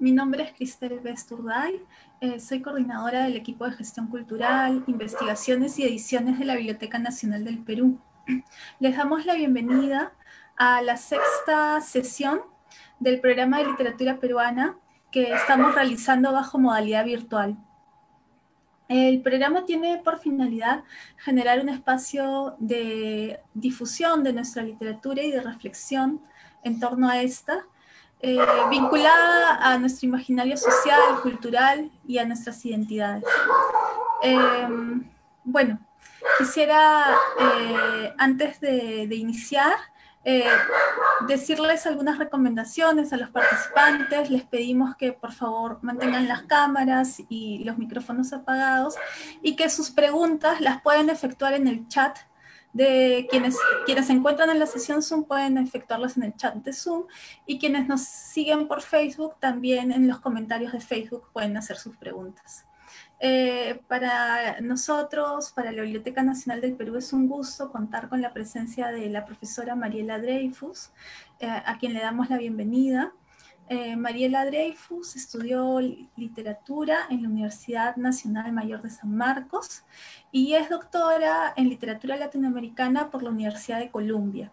mi nombre es Cristel Vesturday, eh, soy coordinadora del equipo de gestión cultural, investigaciones y ediciones de la Biblioteca Nacional del Perú. Les damos la bienvenida a la sexta sesión del programa de literatura peruana que estamos realizando bajo modalidad virtual. El programa tiene por finalidad generar un espacio de difusión de nuestra literatura y de reflexión en torno a esta, eh, vinculada a nuestro imaginario social, cultural y a nuestras identidades. Em, bueno, quisiera, eh, antes de, iniciar, eh, decirles algunas recomendaciones a los participantes. Les pedimos que por favor mantengan las cámaras y los micrófonos apagados y que sus preguntas las puedan efectuar en el chat de quienes, se encuentran en la sesión Zoom pueden efectuarlas en el chat de Zoom y quienes nos siguen por Facebook también en los comentarios de Facebook pueden hacer sus preguntas. Eh, para nosotros, para la Biblioteca Nacional del Perú, es un gusto contar con la presencia de la profesora Mariela Dreyfus, eh, a quien le damos la bienvenida. Eh, Mariela Dreyfus estudió literatura en la Universidad Nacional Mayor de San Marcos y es doctora en literatura latinoamericana por la Universidad de Columbia.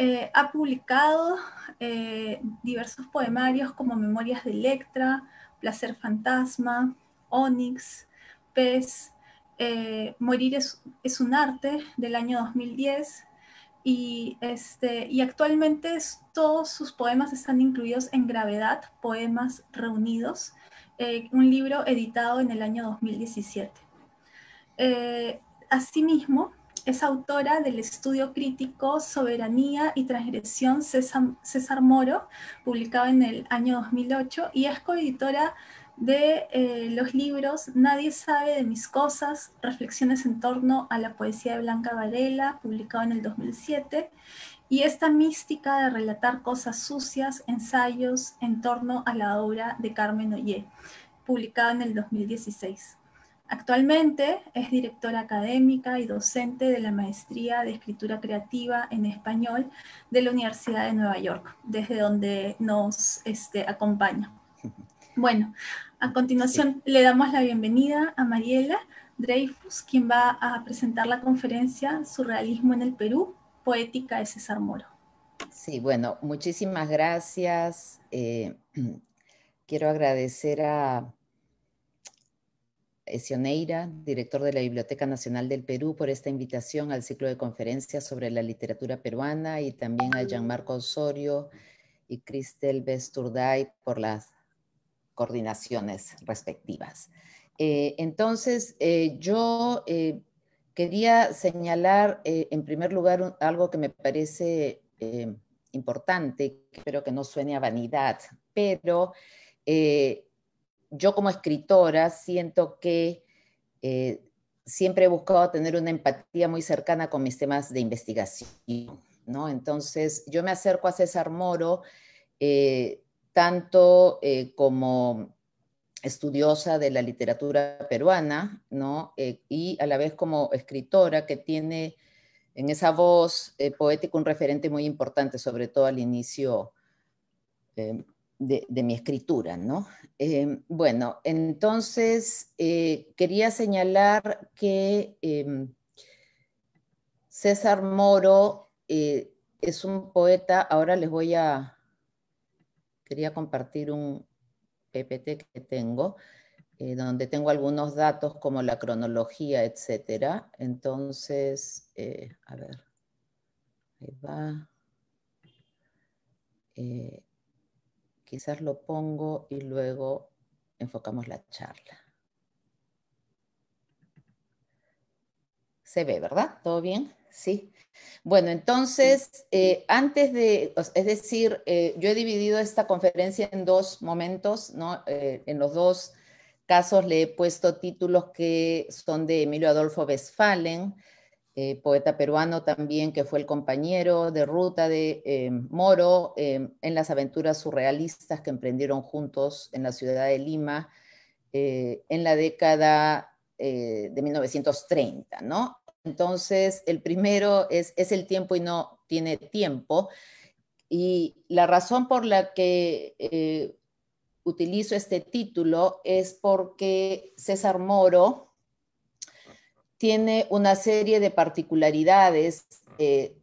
Eh, ha publicado eh, diversos poemarios como Memorias de Electra, Placer Fantasma, Onyx, Pez, Morir es un arte del año 2010 y, este, y actualmente todos sus poemas están incluidos en Gravedad, Poemas Reunidos, eh, un libro editado en el año 2017. Eh, asimismo, es autora del estudio crítico Soberanía y Transgresión César Moro, publicado en el año 2008, y es coeditora de eh, los libros Nadie sabe de mis cosas, reflexiones en torno a la poesía de Blanca Varela, publicado en el 2007, y esta mística de relatar cosas sucias, ensayos en torno a la obra de Carmen Ollé, publicado en el 2016. Actualmente es directora académica y docente de la Maestría de Escritura Creativa en Español de la Universidad de Nueva York, desde donde nos este, acompaña. Bueno, a continuación le damos la bienvenida a Mariela Dreyfus, quien va a presentar la conferencia Surrealismo en el Perú, poética de César Moro. Sí, bueno, muchísimas gracias. Eh, quiero agradecer a Esioneira, director de la Biblioteca Nacional del Perú, por esta invitación al ciclo de conferencias sobre la literatura peruana y también a Gianmarco Osorio y Cristel Besturday por las coordinaciones respectivas. Eh, entonces, eh, yo eh, quería señalar en primer lugar algo que me parece importante, espero que no suene a vanidad, pero yo como escritora siento que siempre he buscado tener una empatía muy cercana con mis temas de investigación, ¿no? Entonces, yo me acerco a César Moro tanto eh, como estudiosa de la literatura peruana, ¿no? Eh, y a la vez como escritora que tiene en esa voz eh, poética un referente muy importante, sobre todo al inicio de, de, mi escritura, ¿no? bueno, entonces quería señalar que César Moro es un poeta, ahora les voy a quería compartir un PPT que tengo, eh, donde tengo algunos datos como la cronología, etcétera. Entonces, eh, a ver, ahí va. Eh, quizás lo pongo y luego enfocamos la charla. Se ve, ¿verdad? ¿Todo bien? Sí. Bueno, entonces, eh, antes de, es decir, eh, yo he dividido esta conferencia en dos momentos, ¿no? Eh, en los dos casos le he puesto títulos que son de Emilio Adolfo Westphalen, poeta peruano también, que fue el compañero de ruta de Moro en las aventuras surrealistas que emprendieron juntos en la ciudad de Lima en la década eh, de 1930, ¿no? Entonces, el primero es, es el tiempo y no tiene tiempo. Y la razón por la que eh, utilizo este título es porque César Moro tiene una serie de particularidades, eh,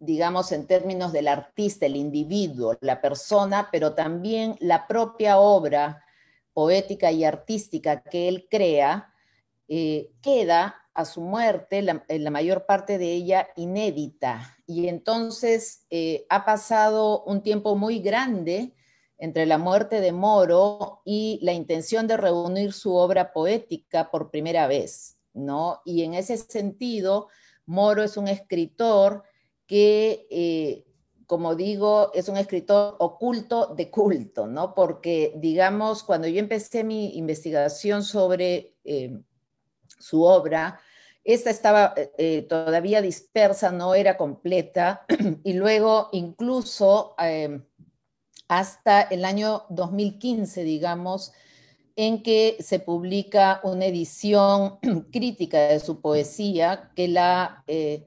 digamos, en términos del artista, el individuo, la persona, pero también la propia obra poética y artística que él crea, eh, queda a su muerte la, eh, la, mayor parte de ella inédita. Y entonces eh, ha pasado un tiempo muy grande entre la muerte de Moro y la intención de reunir su obra poética por primera vez, ¿no? Y en ese sentido, Moro es un escritor que, como digo, es un escritor oculto de culto, ¿no? Porque, digamos, cuando yo empecé mi investigación sobre su obra. Esta estaba eh, eh, todavía dispersa, no era completa, y luego incluso em, hasta el año 2015, digamos, en que se publica una edición crítica de su poesía que la eh,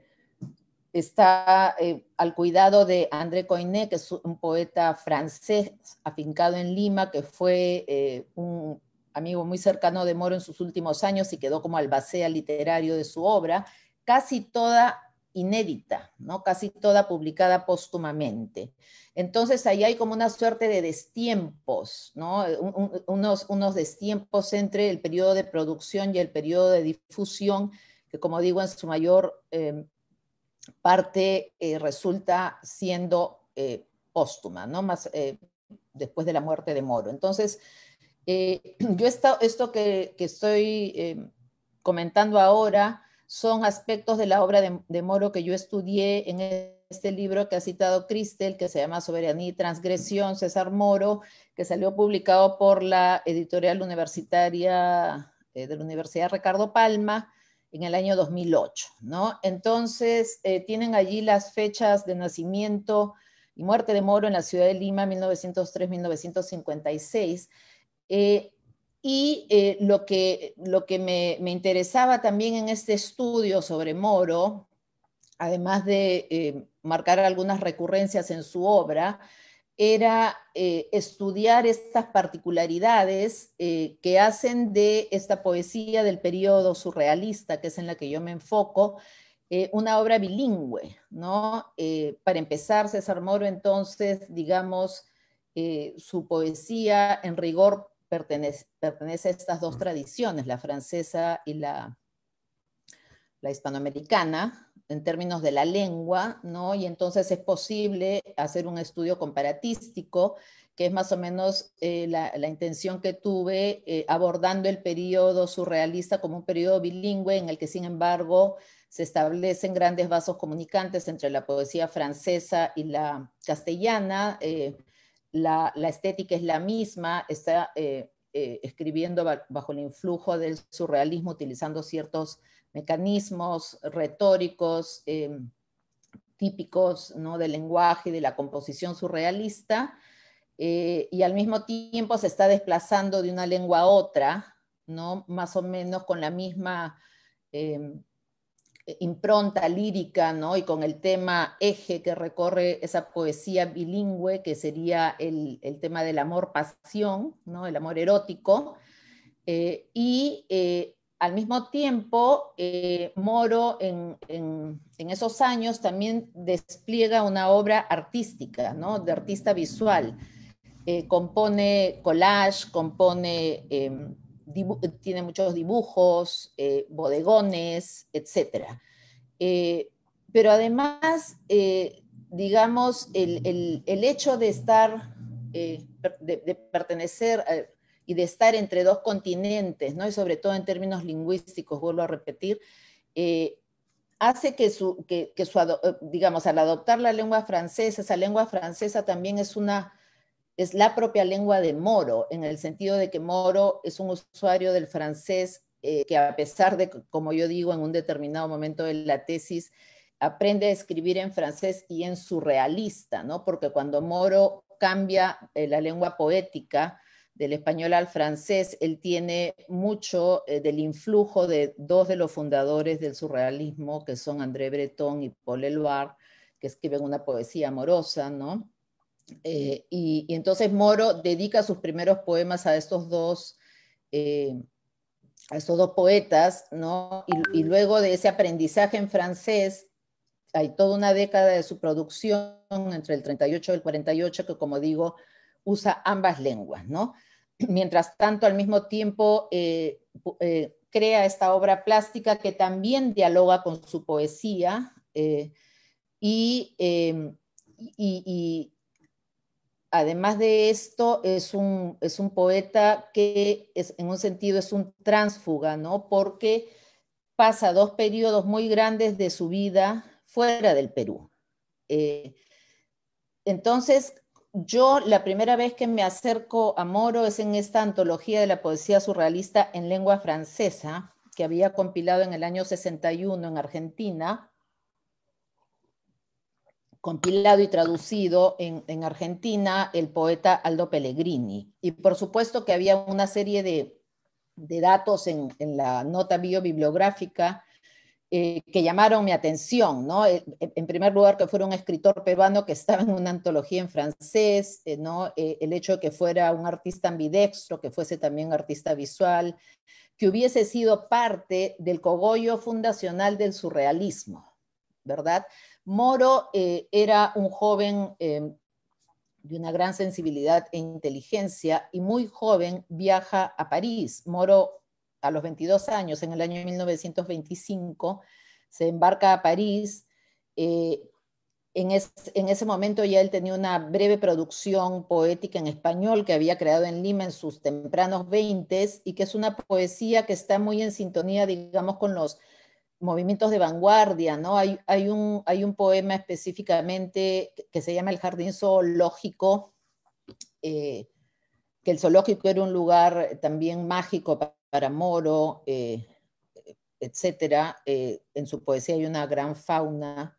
está al cuidado de André Coinet, que es un poeta francés afincado en Lima, que fue un amigo muy cercano de Moro en sus últimos años y quedó como albacea literario de su obra, casi toda inédita, ¿no? casi toda publicada póstumamente. Entonces ahí hay como una suerte de destiempos, ¿no? unos, unos destiempos entre el periodo de producción y el periodo de difusión, que como digo en su mayor eh, parte eh, resulta siendo eh, póstuma, ¿no? más después de la muerte de Moro. Entonces, eh, yo esto que, estoy eh, comentando ahora son aspectos de la obra de, Moro que yo estudié en este libro que ha citado Cristel, que se llama Soberanía y Transgresión, César Moro, que salió publicado por la editorial universitaria eh, de la Universidad Ricardo Palma en el año 2008, ¿no? Entonces, tienen allí las fechas de nacimiento y muerte de Moro en la ciudad de Lima, 1903-1956 eh, y eh, lo que, lo que me, interesaba también en este estudio sobre Moro, además de eh, marcar algunas recurrencias en su obra, era estudiar estas particularidades que hacen de esta poesía del periodo surrealista, que es en la que yo me enfoco, una obra bilingüe, ¿no? para empezar, César Moro entonces, digamos, su poesía en rigor pertenece, a estas dos mm. tradiciones, la francesa y la, hispanoamericana, en términos de la lengua, ¿no? Y entonces es posible hacer un estudio comparatístico, que es más o menos eh, la, intención que tuve eh, abordando el periodo surrealista como un periodo bilingüe en el que, sin embargo, se establecen grandes vasos comunicantes entre la poesía francesa y la castellana. Eh, la, estética es la misma, está eh, eh, escribiendo bajo el influjo del surrealismo, utilizando ciertos mecanismos retóricos em, típicos ¿no? del lenguaje y de la composición surrealista, eh, y al mismo tiempo se está desplazando de una lengua a otra, ¿no? más o menos con la misma... Em, eh, impronta lírica, ¿no? Y con el tema eje que recorre esa poesía bilingüe, que sería el, tema del amor-pasión, ¿no? El amor erótico. Eh, y eh, al mismo tiempo, Moro en, en, esos años también despliega una obra artística, ¿no? De artista visual. compone collage, compone em, tiene muchos dibujos, eh, bodegones, etcétera, eh, pero además, eh, digamos, el, hecho de estar, de, pertenecer y de estar entre dos continentes, ¿no? y sobre todo en términos lingüísticos, vuelvo a repetir, hace que que su, digamos, al adoptar la lengua francesa, esa lengua francesa también es una es la propia lengua de Moro, en el sentido de que Moro es un usuario del francés eh, que a pesar de, como yo digo, en un determinado momento de la tesis, aprende a escribir en francés y en surrealista, ¿no? Porque cuando Moro cambia eh, la lengua poética del español al francés, él tiene mucho eh, del influjo de dos de los fundadores del surrealismo, que son André Breton y Paul Eluard, que escriben una poesía amorosa, ¿no? Eh, y, entonces Moro dedica sus primeros poemas a estos dos, eh, a estos dos poetas, ¿no? Y, luego de ese aprendizaje en francés, hay toda una década de su producción entre el 38 y el 48 que, como digo, usa ambas lenguas, ¿no? Mientras tanto, al mismo tiempo, eh, crea esta obra plástica que también dialoga con su poesía y además de esto, es un, poeta que en un sentido es un tránsfuga, ¿no? Porque pasa dos periodos muy grandes de su vida fuera del Perú. Eh, entonces, yo la primera vez que me acerco a Moro es en esta antología de la poesía surrealista en lengua francesa que había compilado en el año 61 en Argentina compilado y traducido en, Argentina el poeta Aldo Pellegrini. Y por supuesto que había una serie de, de datos en, en, la nota biobibliográfica eh, que llamaron mi atención, ¿no? Eh, en primer lugar, que fuera un escritor peruano que estaba en una antología en francés, eh, ¿no? Eh, el hecho de que fuera un artista ambidextro, que fuese también artista visual, que hubiese sido parte del cogollo fundacional del surrealismo, ¿verdad? Moro eh, era un joven em, de una gran sensibilidad e inteligencia y muy joven viaja a París. Moro a los 22 años, en el año 1925, se embarca a París. Eh, en, ese momento ya él tenía una breve producción poética en español que había creado en Lima en sus tempranos 20 y que es una poesía que está muy en sintonía, digamos, con los movimientos de vanguardia, ¿no? Hay, un, poema específicamente que se llama El Jardín Zoológico, eh, que el zoológico era un lugar también mágico para, Moro, eh, etcétera. Eh, en su poesía hay una gran fauna.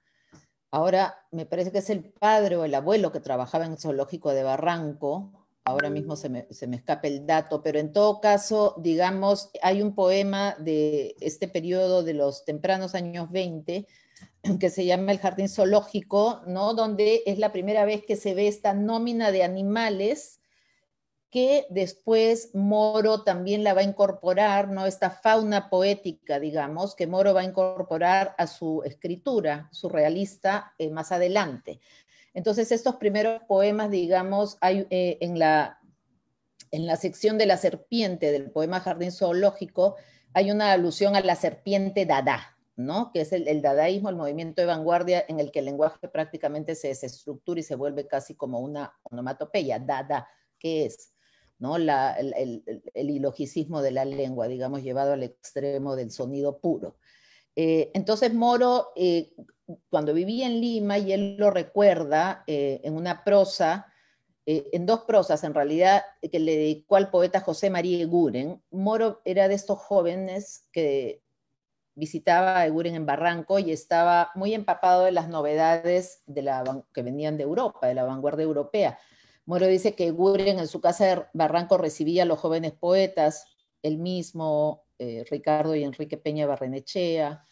Ahora me parece que es el padre o el abuelo que trabajaba en el zoológico de Barranco, ahora mismo se me, escapa el dato, pero en todo caso, digamos, hay un poema de este periodo de los tempranos años 20 que se llama El Jardín Zoológico, ¿no? Donde es la primera vez que se ve esta nómina de animales que después Moro también la va a incorporar, ¿no? Esta fauna poética, digamos, que Moro va a incorporar a su escritura surrealista eh, más adelante. Entonces, estos primeros poemas, digamos, hay eh, en, la, en la sección de la serpiente del poema Jardín Zoológico, hay una alusión a la serpiente Dada, ¿no? que es el, dadaísmo, el movimiento de vanguardia en el que el lenguaje prácticamente se desestructura y se vuelve casi como una onomatopeya, dada, que es? ¿no? el, ilogicismo de la lengua, digamos, llevado al extremo del sonido puro. Eh, entonces Moro eh, cuando vivía en Lima, y él lo recuerda eh, en una prosa, eh, en dos prosas en realidad, que le dedicó al poeta José María Eguren. Moro era de estos jóvenes que visitaba a Eguren en Barranco y estaba muy empapado de las novedades que venían de Europa, de la vanguardia europea. Moro dice que Eguren en su casa de Barranco recibía a los jóvenes poetas, él mismo eh, Ricardo y Enrique Peña Barrenechea,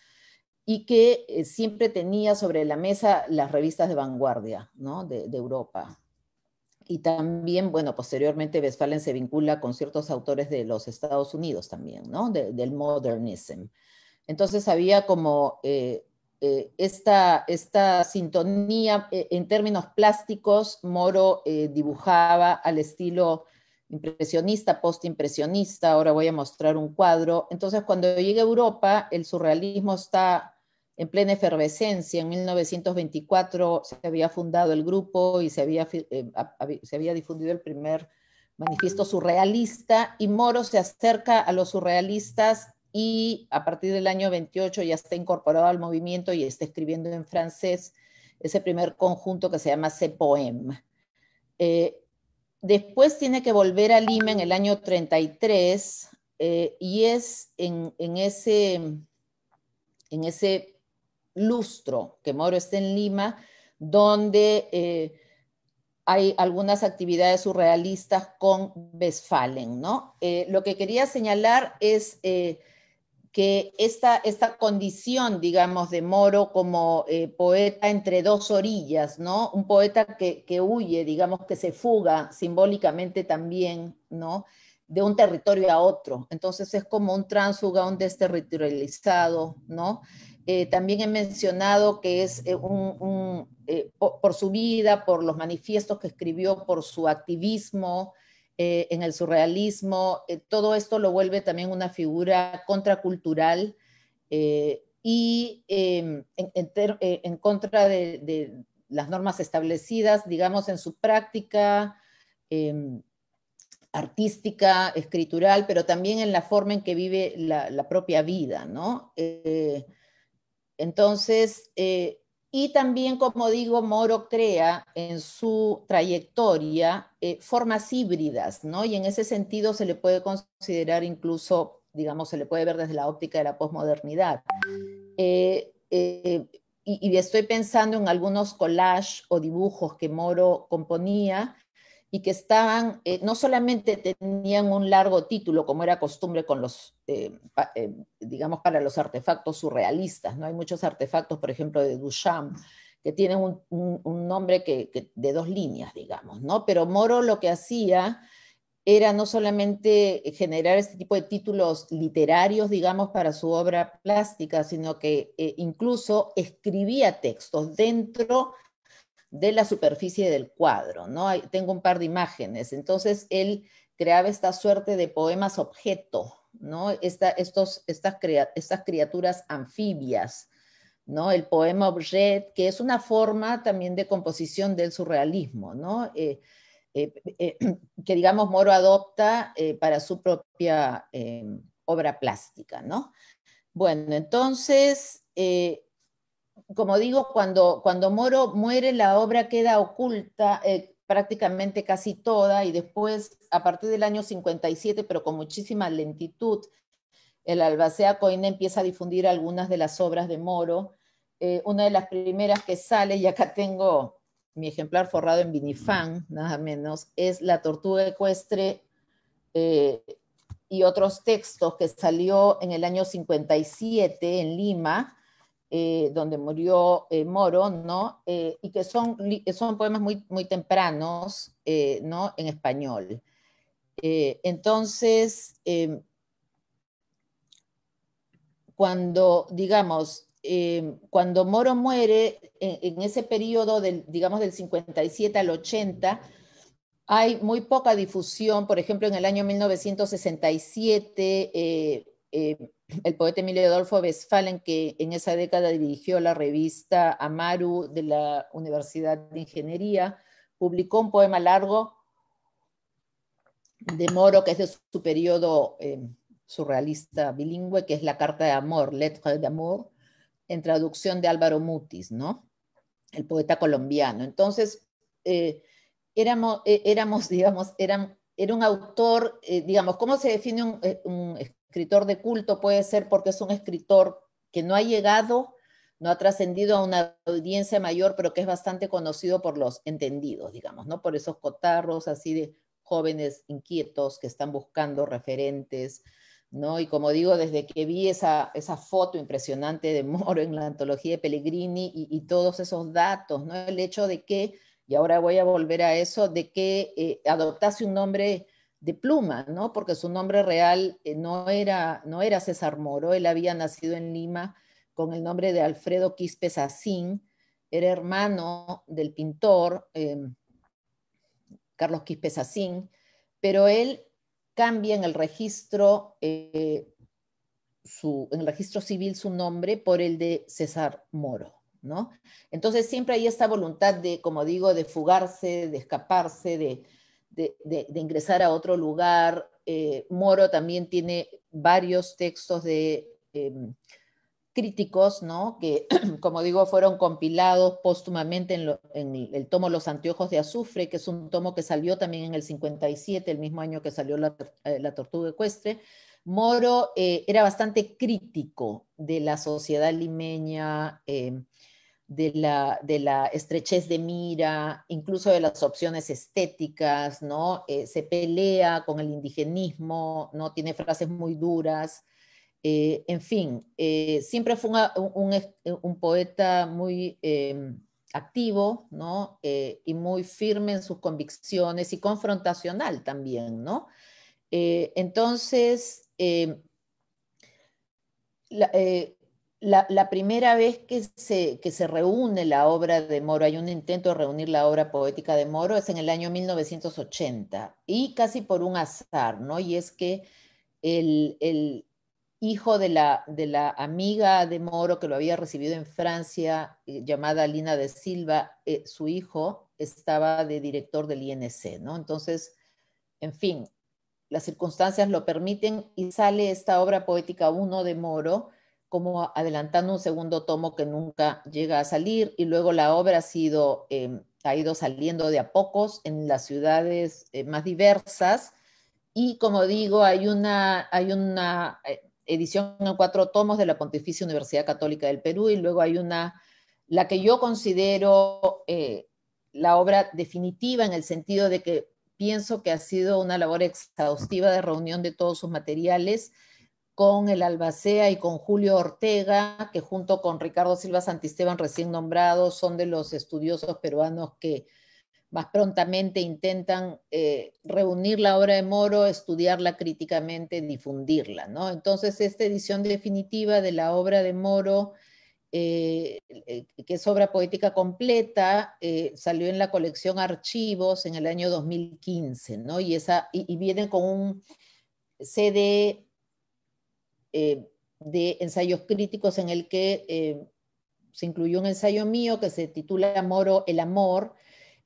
y que eh, siempre tenía sobre la mesa las revistas de vanguardia ¿no? de, Europa. Y también, bueno, posteriormente Westphalen se vincula con ciertos autores de los Estados Unidos también, ¿no? del modernism. Entonces había como eh, eh, esta, esta, sintonía en términos plásticos, Moro dibujaba al estilo impresionista, postimpresionista, ahora voy a mostrar un cuadro. Entonces, cuando llega a Europa, el surrealismo está en plena efervescencia. En 1924 se había fundado el grupo y se había, eh, se había difundido el primer manifiesto surrealista y Moro se acerca a los surrealistas y a partir del año 28 ya está incorporado al movimiento y está escribiendo en francés ese primer conjunto que se llama Ce Poème. Eh, después tiene que volver a Lima en el año 33 eh, y es en, en, ese, en ese lustro, que Moro está en Lima, donde eh, hay algunas actividades surrealistas con Westphalen, ¿no? Eh, lo que quería señalar es eh, que esta, esta, condición, digamos, de Moro como poeta entre dos orillas, ¿no? Un poeta que, huye, digamos, que se fuga simbólicamente también, ¿no? de un territorio a otro. Entonces es como un tránsfuga, un desterritorializado, ¿no? Eh, también he mencionado que es eh, eh, por, su vida, por los manifiestos que escribió, por su activismo en el surrealismo, todo esto lo vuelve también una figura contracultural y em, en, contra de, las normas establecidas, digamos, en su práctica em, artística, escritural, pero también en la forma en que vive la, propia vida, ¿no? Entonces, eh, y también, como digo, Moro crea en su trayectoria eh, formas híbridas, ¿no? Y en ese sentido se le puede considerar incluso, digamos, se le puede ver desde la óptica de la posmodernidad. Eh, y, y, estoy pensando en algunos collages o dibujos que Moro componía y que estaban, eh, no solamente tenían un largo título, como era costumbre con los, eh, eh, digamos, para los artefactos surrealistas, ¿no? Hay muchos artefactos, por ejemplo, de Duchamp, que tienen un, nombre de dos líneas, digamos, ¿no? Pero Moro lo que hacía era no solamente generar este tipo de títulos literarios, digamos, para su obra plástica, sino que incluso escribía textos dentro de la superficie del cuadro, ¿no? tengo un par de imágenes. Entonces, él creaba esta suerte de poemas objeto, ¿no? Esta, estos, estas, estas criaturas anfibias, ¿no? El poema objet, que es una forma también de composición del surrealismo, ¿no? Eh, eh, eh, que digamos Moro adopta para su propia obra plástica, ¿no? Bueno, entonces como digo, cuando, Moro muere, la obra queda oculta eh, prácticamente casi toda y después, a partir del año 57, pero con muchísima lentitud, el Albacea Coina empieza a difundir algunas de las obras de Moro. Eh, una de las primeras que sale, y acá tengo mi ejemplar forrado en vinifán, nada menos, es La tortuga ecuestre eh, y otros textos que salió en el año 57 en Lima eh, donde murió eh, Moro, ¿no? Eh, y que son, son poemas muy, muy tempranos, ¿no? En español. entonces, em, cuando, digamos, em, cuando Moro muere, en, ese periodo, del, digamos, del 57 al 80, hay muy poca difusión, por ejemplo, en el año 1967, el poeta Emilio Adolfo Westphalen, que en esa década dirigió la revista Amaru de la Universidad de Ingeniería, publicó un poema largo de Moro, que es de su periodo em, surrealista bilingüe, que es La Carta de Amor, de Amor, en traducción de Álvaro Mutis, ¿no? El poeta colombiano. Entonces, eh, éramos, eh, éramos, digamos, era un autor, eh, digamos, ¿cómo se define un, un escritor de culto puede ser porque es un escritor que no ha llegado, no ha trascendido a una audiencia mayor, pero que es bastante conocido por los entendidos, digamos, ¿no? Por esos cotarros así de jóvenes inquietos que están buscando referentes, ¿no? Y como digo, desde que vi esa, esa foto impresionante de Moro en la antología de Pellegrini y, todos esos datos, ¿no? El hecho de que, y ahora voy a volver a eso, de que eh, adoptase un nombre de pluma, ¿no? Porque su nombre real eh, no era, no era César Moro, él había nacido en Lima con el nombre de Alfredo Quispe Sacín, era hermano del pintor em, Carlos Quispe Sacín, pero él cambia en el registro eh, en el registro civil su nombre por el de César Moro. ¿No? Entonces siempre hay esta voluntad de, como digo, de fugarse, de escaparse, de, de, ingresar a otro lugar. Eh, Moro también tiene varios textos de em, críticos, ¿no? que, como digo, fueron compilados póstumamente en, el tomo Los Anteojos de Azufre, que es un tomo que salió también en el 57, el mismo año que salió La, eh, Tortuga Ecuestre. Moro eh, era bastante crítico de la sociedad limeña, em, de la, de la, estrechez de mira, incluso de las opciones estéticas, ¿no? Eh, se pelea con el indigenismo, ¿no? Tiene frases muy duras. Eh, en fin, eh, siempre fue un, poeta muy activo, ¿no? y muy firme en sus convicciones y confrontacional también, ¿no? entonces, la, la, primera vez que se, reúne la obra de Moro, hay un intento de reunir la obra poética de Moro, es en el año 1980, y casi por un azar, ¿no? Y es que el, hijo de la, de la amiga de Moro que lo había recibido en Francia, eh, llamada Lina de Silva, eh, su hijo estaba de director del INC, ¿no? Entonces, en fin, las circunstancias lo permiten y sale esta obra poética 1 de Moro como adelantando un segundo tomo que nunca llega a salir y luego la obra ha, sido, em, ha ido saliendo de a pocos en las ciudades eh, más diversas y como digo, hay una, hay una eh, edición en cuatro tomos de la Pontificia Universidad Católica del Perú y luego hay una, la que yo considero eh, la obra definitiva en el sentido de que pienso que ha sido una labor exhaustiva de reunión de todos sus materiales con el Albacea y con Julio Ortega, que junto con Ricardo Silva Santisteban recién nombrado, son de los estudiosos peruanos que más prontamente intentan eh, reunir la obra de Moro, estudiarla críticamente, difundirla. Entonces, esta edición definitiva de la obra de Moro, eh, eh, que es obra poética completa, salió en la colección Archivos en el año 2015, ¿no? y, esa, y viene con un CD eh, de ensayos críticos en el que eh, se incluyó un ensayo mío que se titula Moro, el amor,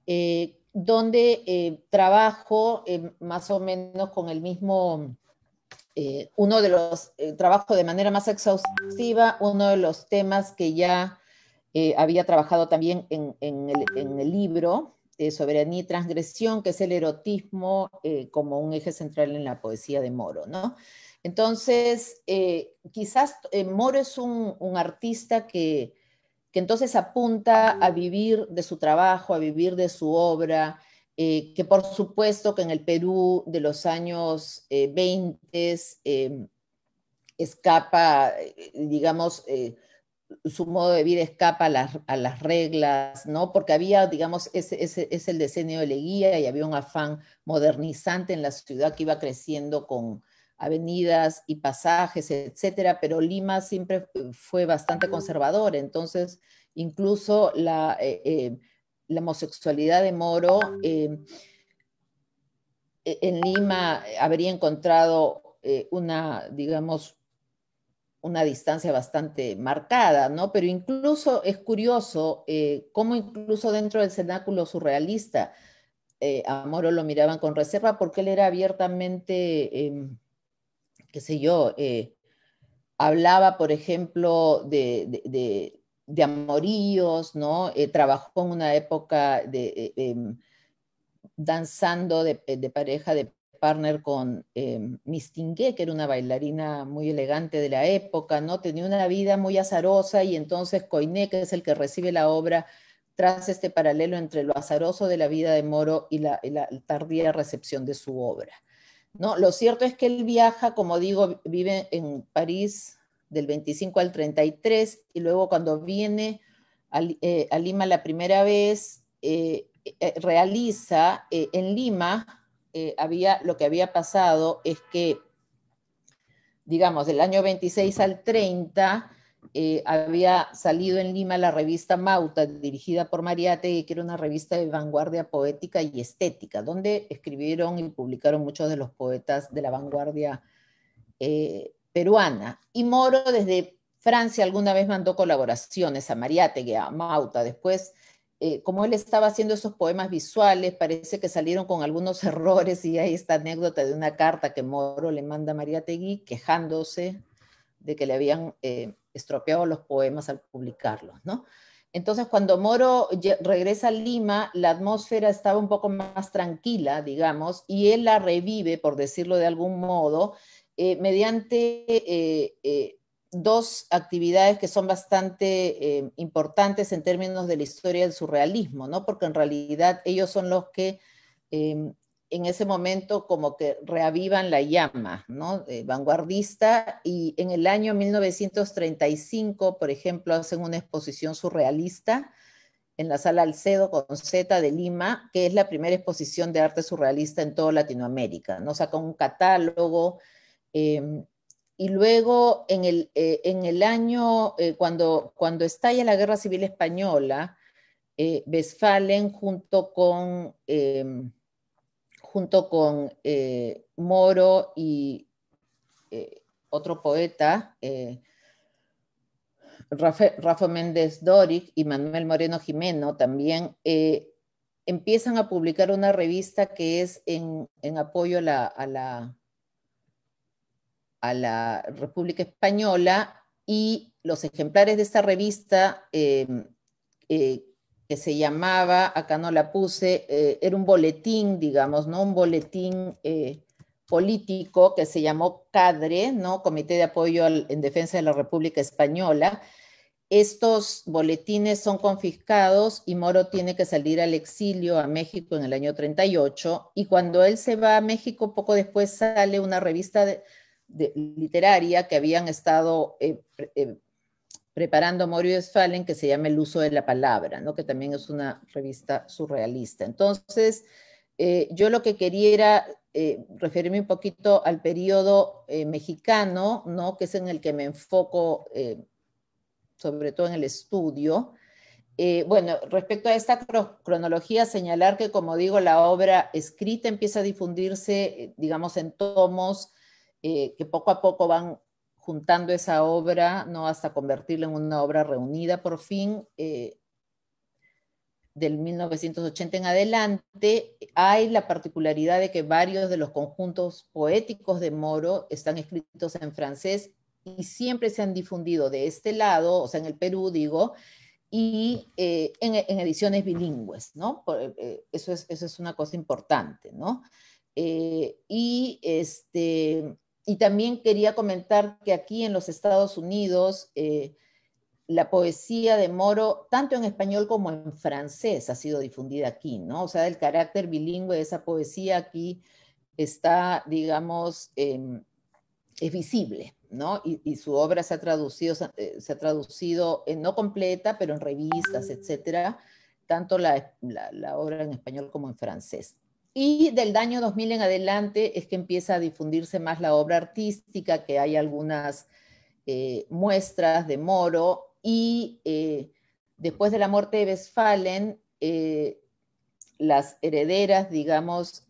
eh, donde trabajo más o menos con el mismo, uno de los, trabajo de manera más exhaustiva, uno de los temas que ya había trabajado también en, el, libro, soberanía y transgresión, que es el erotismo como un eje central en la poesía de Moro, ¿no? Entonces, eh, quizás eh, Moro es un, artista que, entonces apunta a vivir de su trabajo, a vivir de su obra, eh, que por supuesto que en el Perú de los años 20 escapa, digamos, su modo de vida escapa a las, reglas, ¿no? Porque había, digamos, ese, ese es el decenio de Leguía y había un afán modernizante en la ciudad que iba creciendo con avenidas y pasajes, etcétera, pero Lima siempre fue bastante conservador, entonces incluso la, eh, eh, la homosexualidad de Moro eh, en Lima habría encontrado una, digamos, una distancia bastante marcada, ¿no? Pero incluso es curioso cómo incluso dentro del cenáculo surrealista a Moro lo miraban con reserva porque él era abiertamente em, qué sé yo, eh, hablaba, por ejemplo, de, de, amoríos, ¿no? Eh, trabajó en una época eh, em, danzando de, pareja, de partner con em, Miss que era una bailarina muy elegante de la época, ¿no? Tenía una vida muy azarosa y entonces Coiné, que es el que recibe la obra, traza este paralelo entre lo azaroso de la vida de Moro y la tardía recepción de su obra. No, lo cierto es que él viaja, como digo, vive en París del 25 al 33 y luego cuando viene a, eh, Lima la primera vez, eh, eh, realiza en Lima, había, lo que había pasado es que, digamos, del año 26 al 30, eh, había salido en Lima la revista Mauta, dirigida por Mariategui, que era una revista de vanguardia poética y estética, donde escribieron y publicaron muchos de los poetas de la vanguardia eh, peruana. Y Moro desde Francia alguna vez mandó colaboraciones a Mariategui, a Mauta. Después, eh, como él estaba haciendo esos poemas visuales, parece que salieron con algunos errores y hay esta anécdota de una carta que Moro le manda a Mariategui quejándose de que le habían estropeaba los poemas al publicarlos, ¿no? Entonces, cuando Moro regresa a Lima, la atmósfera estaba un poco más tranquila, digamos, y él la revive, por decirlo de algún modo, eh, mediante eh, eh, dos actividades que son bastante importantes en términos de la historia del surrealismo, ¿no? Porque en realidad ellos son los que em, en ese momento como que reavivan la llama, ¿no? Eh, vanguardista, y en el año 1935, por ejemplo, hacen una exposición surrealista en la sala Alcedo con Z de Lima, que es la primera exposición de arte surrealista en toda Latinoamérica, ¿no? Sacan un catálogo. Em, y luego, en el, eh, en el año, eh, cuando, cuando estalla la Guerra Civil Española, Vesfalen junto con... Em, junto con eh, Moro y eh, otro poeta, eh, Rafa, Méndez Doric y Manuel Moreno Jimeno también, empiezan a publicar una revista que es en, apoyo a la, a, la, República Española y los ejemplares de esta revista que se llamaba, acá no la puse, eh, era un boletín, digamos, ¿no? Un boletín eh, político que se llamó CADRE, ¿no? Comité de Apoyo en Defensa de la República Española. Estos boletines son confiscados y Moro tiene que salir al exilio a México en el año 38 y cuando él se va a México poco después sale una revista literaria que habían estado eh, preparando Morio Esfalen, que se llama El uso de la palabra, ¿no? que también es una revista surrealista. Entonces, eh, yo lo que quería era eh, referirme un poquito al periodo eh, mexicano, ¿no? que es en el que me enfoco sobre todo en el estudio. bueno, respecto a esta cronología, señalar que, como digo, la obra escrita empieza a difundirse, digamos, en tomos que poco a poco van juntando esa obra, ¿no? Hasta convertirla en una obra reunida por fin. Eh, del 1980 en adelante, hay la particularidad de que varios de los conjuntos poéticos de Moro están escritos en francés y siempre se han difundido de este lado, o sea, en el Perú, digo, y eh, en, ediciones bilingües, ¿no? Eh, eso, es, eso es una cosa importante, ¿no? y este, y también quería comentar que aquí en los Estados Unidos eh, la poesía de Moro, tanto en español como en francés, ha sido difundida aquí, ¿no? O sea, el carácter bilingüe de esa poesía aquí está, digamos, em, es visible, ¿no? Y, su obra se ha traducido, eh, se ha traducido en, no completa, pero en revistas, etcétera, tanto la obra en español como en francés. Y del año 2000 en adelante es que empieza a difundirse más la obra artística, que hay algunas eh, muestras de Moro. Y eh, después de la muerte de Westphalen, eh, las herederas, digamos,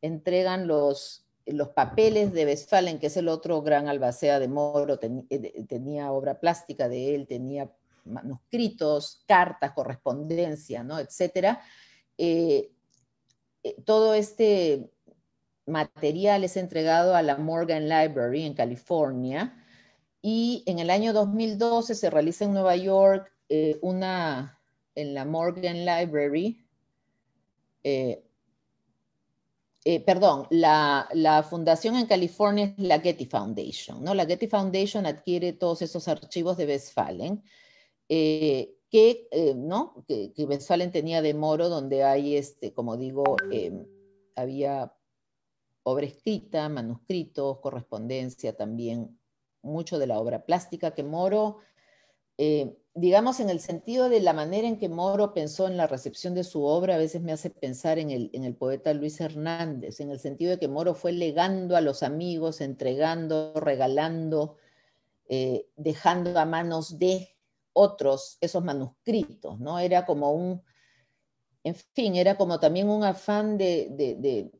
entregan los, los papeles de Westphalen, que es el otro gran albacea de Moro, tenía obra plástica de él, tenía manuscritos, cartas, correspondencia, ¿no? etcétera. Eh, todo este material es entregado a la Morgan Library en California y en el año 2012 se realiza en Nueva York eh, una, en la Morgan Library, eh, perdón, la, la, fundación en California es la Getty Foundation, ¿no? La Getty Foundation adquiere todos esos archivos de Westfalen. Eh, que, eh, ¿no? que, tenía de Moro, donde hay, este, como digo, em, había obra escrita, manuscritos, correspondencia también, mucho de la obra plástica que Moro, eh, digamos en el sentido de la manera en que Moro pensó en la recepción de su obra, a veces me hace pensar en el, en el poeta Luis Hernández, en el sentido de que Moro fue legando a los amigos, entregando, regalando, eh, dejando a manos de otros esos manuscritos, ¿no? Era como un, en fin, era como también un afán de,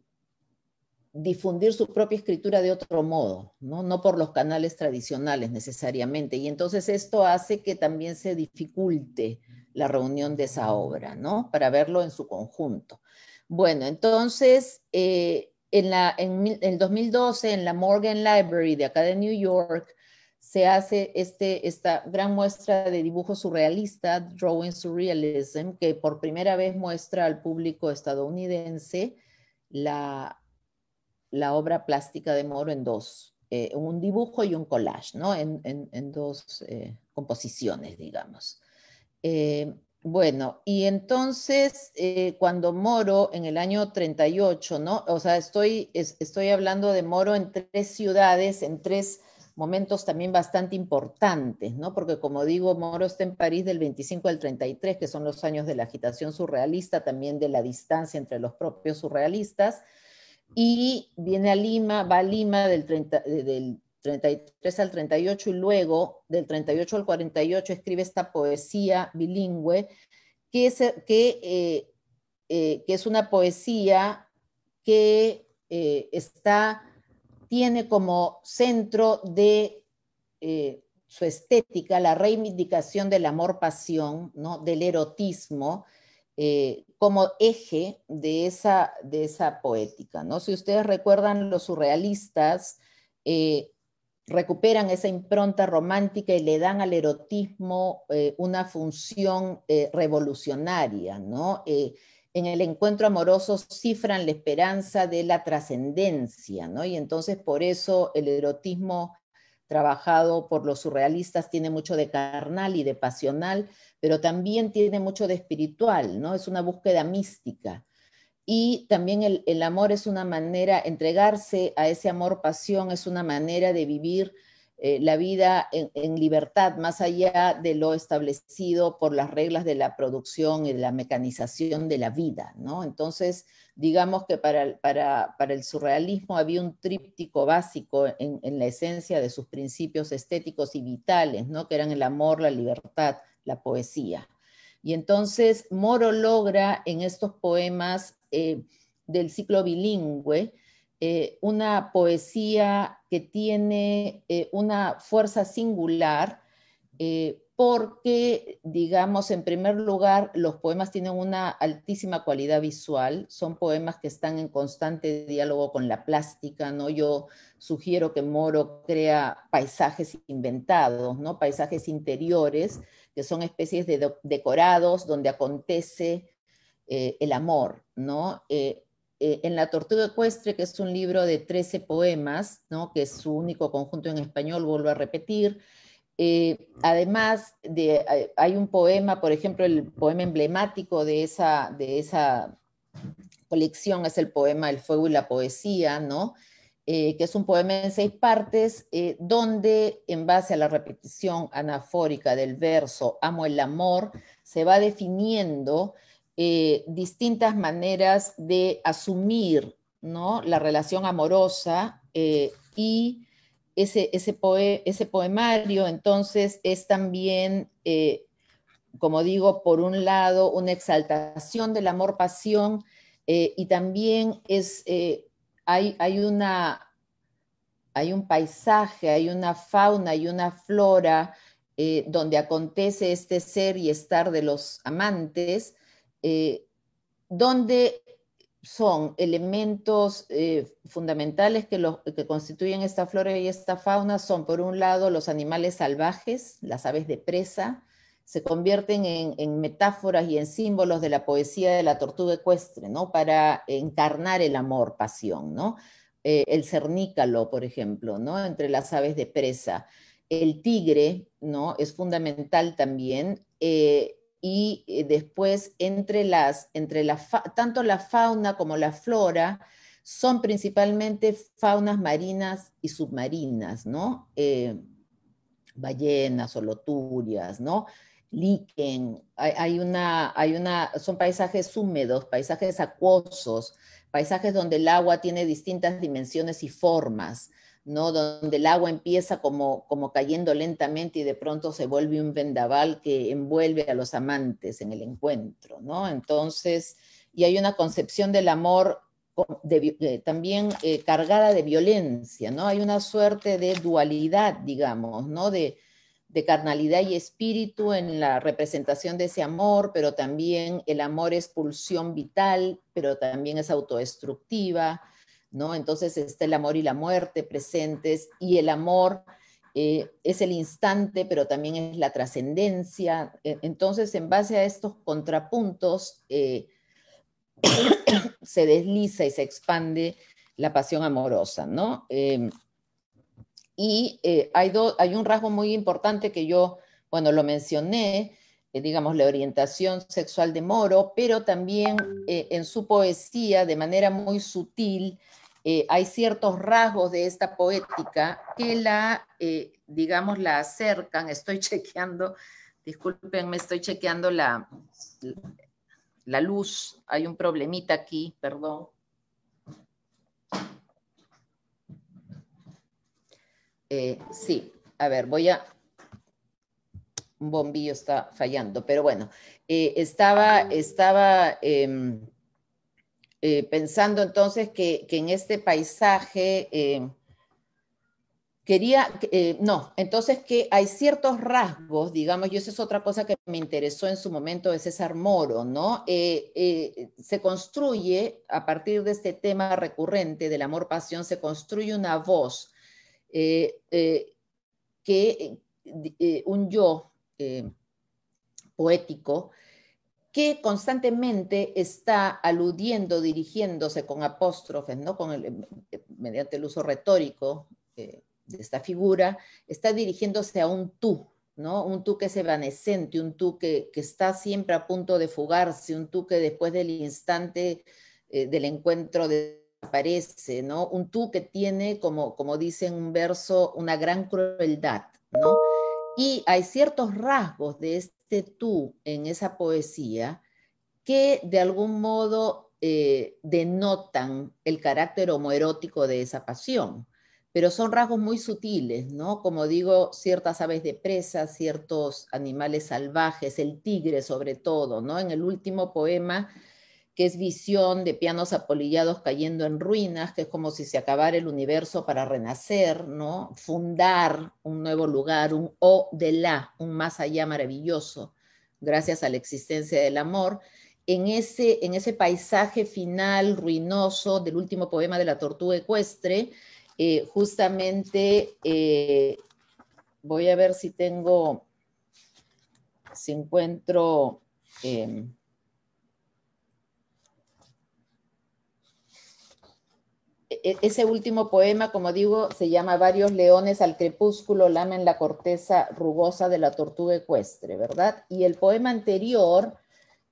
difundir su propia escritura de otro modo, ¿no? ¿no? por los canales tradicionales necesariamente. Y entonces esto hace que también se dificulte la reunión de esa obra, ¿no? Para verlo en su conjunto. Bueno, entonces, eh, en, la, en, 2012, en la Morgan Library de acá de New York, se hace este, esta gran muestra de dibujo surrealista, Drawing Surrealism, que por primera vez muestra al público estadounidense la, la obra plástica de Moro en dos, eh, un dibujo y un collage, ¿no? En, dos eh, composiciones, digamos. Eh, bueno, y entonces cuando Moro en el año 38, ¿no? O sea, estoy, estoy hablando de Moro en tres ciudades, en tres momentos también bastante importantes, ¿no? Porque como digo, Moro está en París del 25 al 33, que son los años de la agitación surrealista, también de la distancia entre los propios surrealistas, y viene a Lima, va a Lima del, 33 eh, al 38 y luego del 38 al 48 escribe esta poesía bilingüe, que es, que, eh, eh, que es una poesía que está tiene como centro de eh, su estética la reivindicación del amor-pasión, ¿no? del erotismo, eh, como eje de esa, de esa poética. ¿no? Si ustedes recuerdan, los surrealistas eh, recuperan esa impronta romántica y le dan al erotismo una función revolucionaria. ¿no? en el encuentro amoroso cifran la esperanza de la trascendencia, ¿no? Y entonces por eso el erotismo trabajado por los surrealistas tiene mucho de carnal y de pasional, pero también tiene mucho de espiritual, ¿no? Es una búsqueda mística. Y también el, el amor es una manera, entregarse a ese amor-pasión es una manera de vivir eh, la vida en, libertad, más allá de lo establecido por las reglas de la producción y de la mecanización de la vida, ¿no? Entonces, digamos que para, el surrealismo había un tríptico básico en, la esencia de sus principios estéticos y vitales, ¿no? Que eran el amor, la libertad, la poesía. Y entonces Moro logra en estos poemas eh, del ciclo bilingüe, eh, una poesía que tiene eh, una fuerza singular, eh, porque, digamos, en primer lugar, los poemas tienen una altísima cualidad visual, son poemas que están en constante diálogo con la plástica, ¿no? Yo sugiero que Moro crea paisajes inventados, ¿no? Paisajes interiores, que son especies de decorados donde acontece el amor, ¿no? Eh, en La Tortuga Ecuestre, que es un libro de 13 poemas, que es su único conjunto en español, vuelvo a repetir. Eh, además, hay un poema, por ejemplo, el poema emblemático de esa, colección es el poema El fuego y la poesía, eh, que es un poema en seis partes, donde en base a la repetición anafórica del verso Amo el amor, se va definiendo eh, distintas maneras de asumir la relación amorosa eh, y ese, poemario entonces es también, eh, como digo, por un lado una exaltación del amor-pasión y también hay, hay, hay un paisaje, hay una fauna, hay una flora donde acontece este ser y estar de los amantes eh, donde son elementos eh, fundamentales que, constituyen esta flora y esta fauna, son por un lado los animales salvajes, las aves de presa, se convierten en, metáforas y en símbolos de la poesía de la tortuga ecuestre, ¿no? Para encarnar el amor, pasión, ¿no? Eh, el cernícalo, por ejemplo, ¿no? Entre las aves de presa. El tigre, ¿no? Es fundamental también y eh, después entre las, entre tanto la fauna como la flora son principalmente faunas marinas y submarinas, ¿no? Eh, ballenas, soloturias, ¿no? Liquen, son paisajes húmedos, paisajes acuosos, paisajes donde el agua tiene distintas dimensiones y formas donde el agua empieza como, cayendo lentamente y de pronto se vuelve un vendaval que envuelve a los amantes en el encuentro. ¿no? Entonces, y hay una concepción del amor eh, también eh, cargada de violencia, ¿no? Hay una suerte de dualidad, digamos, ¿no? De, de, carnalidad y espíritu en la representación de ese amor, pero también el amor es pulsión vital, pero también es autodestructiva, entonces está el amor y la muerte presentes y el amor eh, es el instante, pero también es la trascendencia. E, entonces, en base a estos contrapuntos, eh, se desliza y se expande la pasión amorosa, ¿no? Em, y eh, hay, hay un rasgo muy importante que yo, bueno, lo mencioné, digamos, la orientación sexual de Moro, pero también en su poesía, de manera muy sutil, eh, hay ciertos rasgos de esta poética que la, eh, digamos, la acercan, estoy chequeando, discúlpenme, estoy chequeando la, la luz, hay un problemita aquí, perdón. Eh, sí, a ver, voy a... Un bombillo está fallando, pero bueno, estaba, estaba em, eh, pensando entonces que, en este paisaje eh, quería, eh, no, entonces que hay ciertos rasgos, digamos, y esa es otra cosa que me interesó en su momento de César Moro, ¿no? se construye a partir de este tema recurrente del amor-pasión, se construye una voz que un yo poético que constantemente está aludiendo, dirigiéndose con apóstrofes, ¿no? con el, em, em, mediante el uso retórico eh, de esta figura, está dirigiéndose a un tú, ¿no? un tú que es evanescente, un tú que, está siempre a punto de fugarse, un tú que después del instante eh, del encuentro desaparece, ¿no? un tú que tiene, como, como dice en un verso, una gran crueldad. ¿no? Y hay ciertos rasgos de este tú en esa poesía que de algún modo eh, denotan el carácter homoerótico de esa pasión? Pero son rasgos muy sutiles, ¿no? Como digo, ciertas aves de presa, ciertos animales salvajes, el tigre sobre todo, ¿no? En el último poema que es visión de pianos apolillados cayendo en ruinas, que es como si se acabara el universo para renacer, ¿no? Fundar un nuevo lugar, un o de la, un más allá maravilloso, gracias a la existencia del amor. En ese, en ese paisaje final ruinoso del último poema de la tortuga ecuestre, eh, justamente eh, voy a ver si tengo, si encuentro... Em, E-, ese último poema, como digo, se llama Varios leones al crepúsculo lamen la corteza rugosa de la tortuga ecuestre, ¿verdad? Y el poema anterior,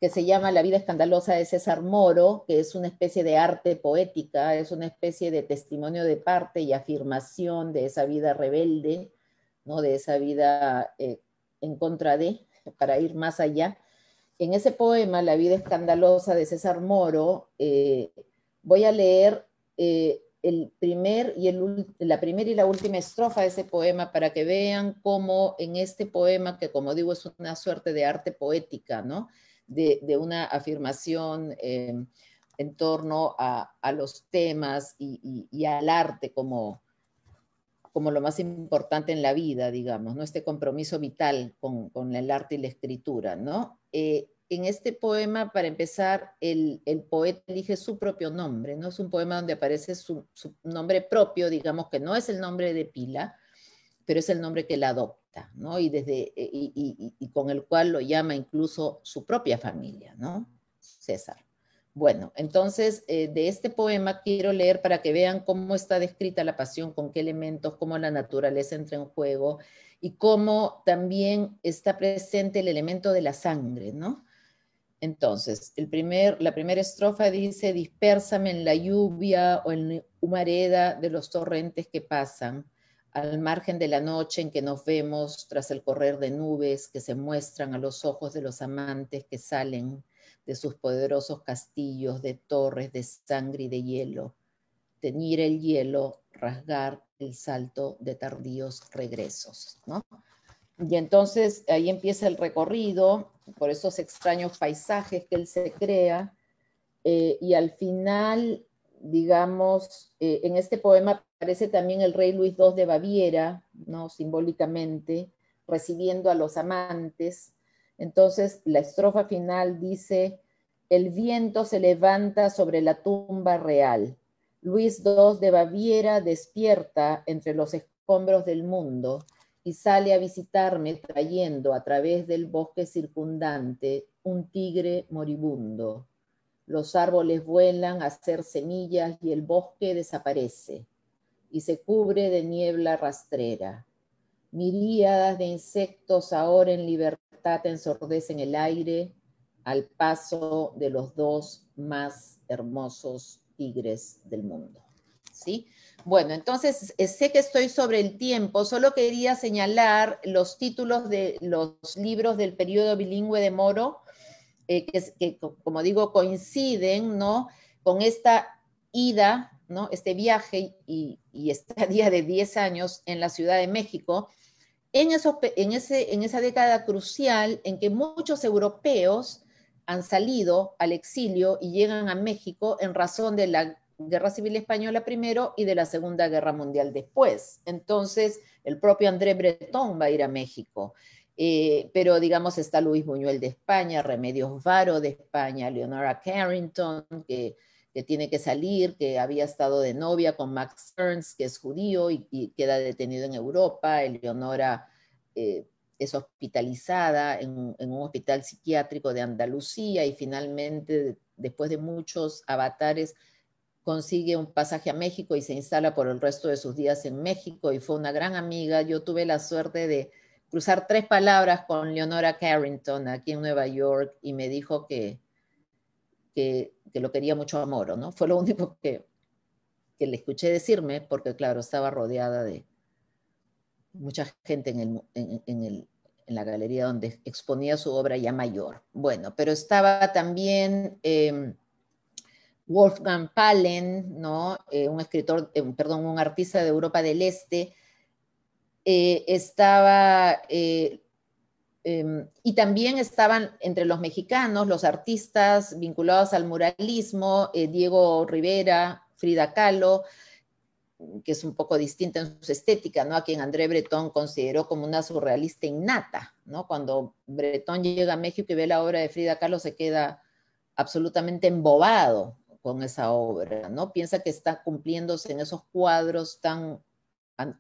que se llama La vida escandalosa de César Moro, que es una especie de arte poética, es una especie de testimonio de parte y afirmación de esa vida rebelde, ¿no? de esa vida eh, en contra de, para ir más allá. En ese poema, La vida escandalosa de César Moro, eh, voy a leer eh, el primer y la primera y la última estrofa de ese poema para que vean cómo en este poema, que como digo es una suerte de arte poética, de, una afirmación eh, en torno a, los temas y, al arte como, como lo más importante en la vida, digamos, ¿no? este compromiso vital con, el arte y la escritura. ¿no? Eh, en este poema, para empezar, el, poeta elige su propio nombre, ¿no? Es un poema donde aparece su, nombre propio, digamos que no es el nombre de pila, pero es el nombre que él adopta, ¿no? Y, desde, y, con el cual lo llama incluso su propia familia, ¿no? César. Bueno, entonces eh, de este poema quiero leer para que vean cómo está descrita la pasión, con qué elementos, cómo la naturaleza entra en juego y cómo también está presente el elemento de la sangre, ¿no? Entonces, primer, la primera estrofa dice, dispersame en la lluvia o en humareda de los torrentes que pasan, al margen de la noche en que nos vemos tras el correr de nubes que se muestran a los ojos de los amantes que salen de sus poderosos castillos de torres de sangre y de hielo. Teñir el hielo, rasgar el salto de tardíos regresos. Y entonces ahí empieza el recorrido por esos extraños paisajes que él se crea. Eh, y al final, digamos, eh, en este poema aparece también el rey Luis II de Baviera, ¿no? simbólicamente, recibiendo a los amantes. Entonces, la estrofa final dice, el viento se levanta sobre la tumba real. Luis II de Baviera despierta entre los escombros del mundo y sale a visitarme trayendo a través del bosque circundante un tigre moribundo. Los árboles vuelan a ser semillas y el bosque desaparece y se cubre de niebla rastrera. Miríadas de insectos ahora en libertad ensordecen el aire al paso de los dos más hermosos tigres del mundo. Bueno, entonces eh, sé que estoy sobre el tiempo, solo quería señalar los títulos de los libros del periodo bilingüe de Moro, eh, que, como digo coinciden, ¿no? Con esta ida, ¿no? Este viaje y, y día de 10 años en la Ciudad de México, en, esos, en, ese, en esa década crucial en que muchos europeos han salido al exilio y llegan a México en razón de la Guerra Civil Española primero y de la Segunda Guerra Mundial después. Entonces, el propio André Bretón va a ir a México. Eh, pero digamos está Luis Buñuel de España, Remedios Varo de España, Leonora Carrington, que, que, tiene que salir, que había estado de novia con Max Ernst, que es judío y, queda detenido en Europa. Eleonora eh, es hospitalizada en, en, un hospital psiquiátrico de Andalucía y finalmente, después de muchos avatares, consigue un pasaje a México y se instala por el resto de sus días en México y fue una gran amiga. Yo tuve la suerte de cruzar tres palabras con Leonora Carrington aquí en Nueva York y me dijo que, que, lo quería mucho a Moro, ¿no? Fue lo único que, que le escuché decirme porque, claro, estaba rodeada de mucha gente en, el, en, la galería donde exponía su obra ya mayor. Bueno, pero estaba también... Em, Wolfgang Palen, ¿no? Eh, un escritor, eh, perdón, un artista de Europa del Este, eh, estaba, em, y también estaban entre los mexicanos los artistas vinculados al muralismo, Diego Rivera, Frida Kahlo, que es un poco distinta en su estética, ¿no? A quien André Breton consideró como una surrealista innata, ¿no? Cuando Bretón llega a México y ve la obra de Frida Kahlo se queda absolutamente embobado, con esa obra, ¿no? Piensa que está cumpliéndose en esos cuadros tan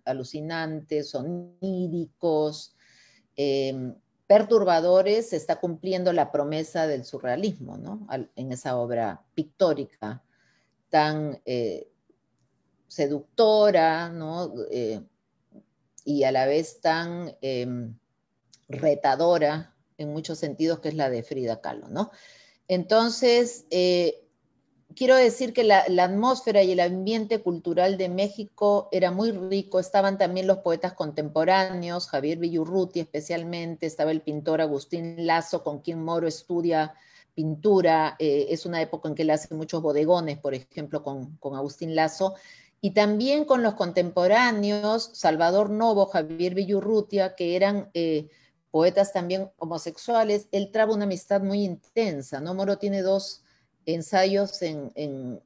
alucinantes, oníricos, em, perturbadores, está cumpliendo la promesa del surrealismo, ¿no? en esa obra pictórica tan eh, seductora, ¿no? Eh, y a la vez tan em, retadora en muchos sentidos que es la de Frida Kahlo, ¿no? Entonces, eh, quiero decir que la, atmósfera y el ambiente cultural de México era muy rico, estaban también los poetas contemporáneos, Javier Villurruti especialmente, estaba el pintor Agustín Lazo, con quien Moro estudia pintura, eh, es una época en que él hace muchos bodegones, por ejemplo, con, Agustín Lazo, y también con los contemporáneos, Salvador Novo, Javier Villurrutia, que eran... Eh, poetas también homosexuales, él traba una amistad muy intensa, ¿no? Moro tiene dos, ensayos en,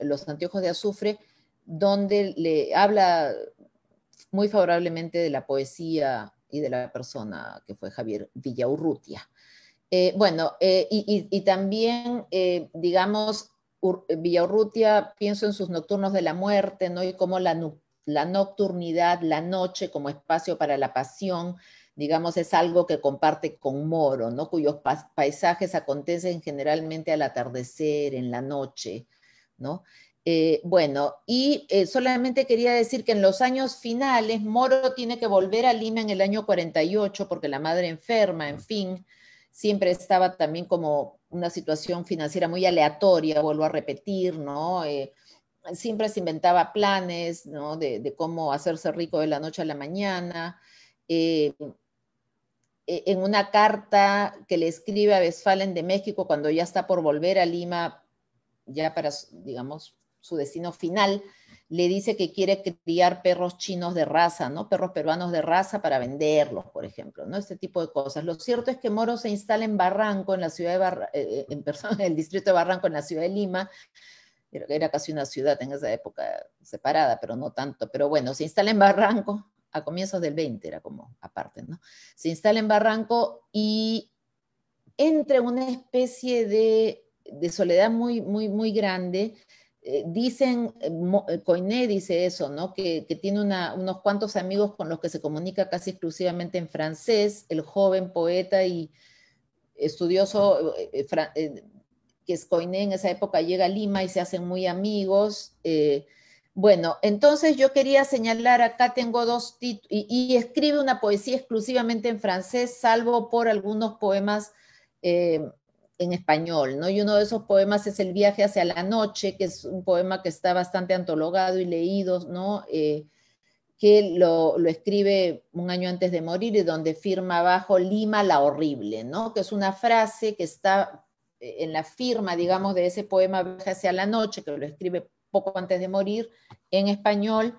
los anteojos de azufre, donde le habla muy favorablemente de la poesía y de la persona que fue Javier Villaurrutia. Eh, bueno, eh, y, también, eh, digamos, Villaurrutia, pienso en sus nocturnos de la muerte, ¿no? Y cómo la nocturnidad, la noche como espacio para la pasión, digamos, es algo que comparte con Moro, ¿no? cuyos paisajes acontecen generalmente al atardecer, en la noche. ¿no? Eh, bueno, y eh, solamente quería decir que en los años finales Moro tiene que volver a Lima en el año 48 porque la madre enferma, en fin, siempre estaba también como una situación financiera muy aleatoria, vuelvo a repetir, ¿no? Eh, siempre se inventaba planes, ¿no? De, de, cómo hacerse rico de la noche a la mañana. Eh, en una carta que le escribe a Westfalen de México cuando ya está por volver a Lima, ya para, digamos, su destino final, le dice que quiere criar perros chinos de raza, ¿no? Perros peruanos de raza para venderlos, por ejemplo, ¿no? Este tipo de cosas. Lo cierto es que Moro se instala en Barranco, en la ciudad de eh, eh, en, en el distrito de Barranco, en la ciudad de Lima, era casi una ciudad en esa época separada, pero no tanto. Pero bueno, se instala en Barranco, a comienzos del 20 era como aparte, ¿no? Se instala en Barranco y entra una especie de, de soledad muy, muy, muy grande. Eh, dicen, eh, eh, dice eso, ¿no? Que, tiene una, unos cuantos amigos con los que se comunica casi exclusivamente en francés, el joven poeta y estudioso que es Coiné en esa época llega a Lima y se hacen muy amigos. Bueno, entonces yo quería señalar, acá tengo dos títulos, y, escribe una poesía exclusivamente en francés, salvo por algunos poemas eh, en español, ¿no? Y uno de esos poemas es El viaje hacia la noche, que es un poema que está bastante antologado y leído, ¿no? Eh, que lo, escribe un año antes de morir y donde firma abajo Lima la horrible, ¿no? Que es una frase que está eh, en la firma, digamos, de ese poema Viaje hacia la noche, que lo escribe poco antes de morir, en español,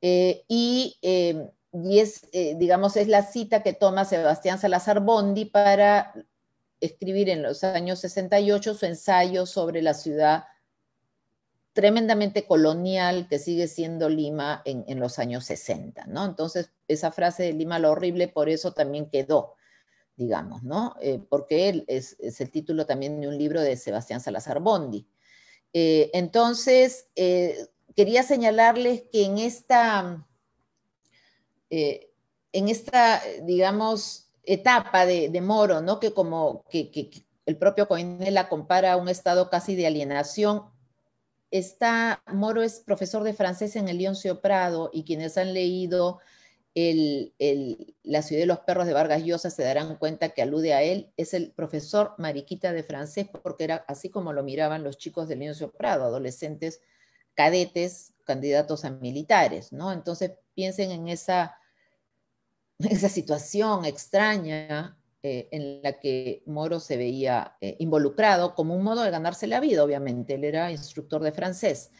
eh, y, em, y, es, eh, digamos, es la cita que toma Sebastián Salazar Bondi para escribir en los años 68 su ensayo sobre la ciudad tremendamente colonial que sigue siendo Lima en, los años 60, ¿no? Entonces, esa frase de Lima lo horrible por eso también quedó, digamos, ¿no? Eh, porque él es el título también de un libro de Sebastián Salazar Bondi. Eh, entonces, eh, quería señalarles que en esta, eh, en esta digamos, etapa de, Moro, ¿no? que como que, el propio la compara a un estado casi de alienación, está, Moro es profesor de francés en el lyon Prado y quienes han leído el, la ciudad de los perros de Vargas Llosa se darán cuenta que alude a él, es el profesor Mariquita de francés, porque era así como lo miraban los chicos del Inicio Prado, adolescentes, cadetes, candidatos a militares, ¿no? Entonces piensen en esa, esa situación extraña eh, en la que Moro se veía eh, involucrado como un modo de ganarse la vida, obviamente, él era instructor de francés.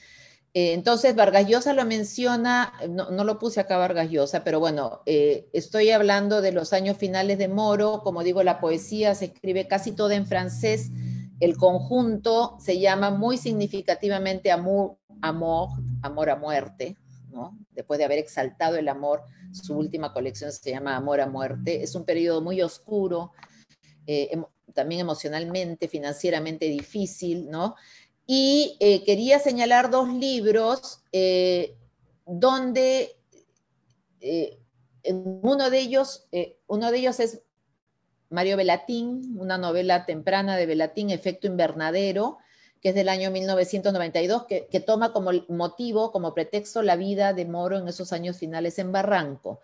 Eh, entonces, Vargas Llosa lo menciona, no, lo puse acá Vargas Llosa, pero bueno, eh, estoy hablando de los años finales de Moro, como digo, la poesía se escribe casi toda en francés, el conjunto se llama muy significativamente Amor, Amor a Muerte, ¿no? después de haber exaltado el amor, su última colección se llama Amor a Muerte, es un periodo muy oscuro, eh, también emocionalmente, financieramente difícil, ¿no? Y eh, quería señalar dos libros eh, donde eh, uno, de ellos, uno de ellos es Mario Velatín, una novela temprana de Velatín, Efecto Invernadero, que es del año 1992, que, toma como motivo, como pretexto, la vida de Moro en esos años finales en Barranco.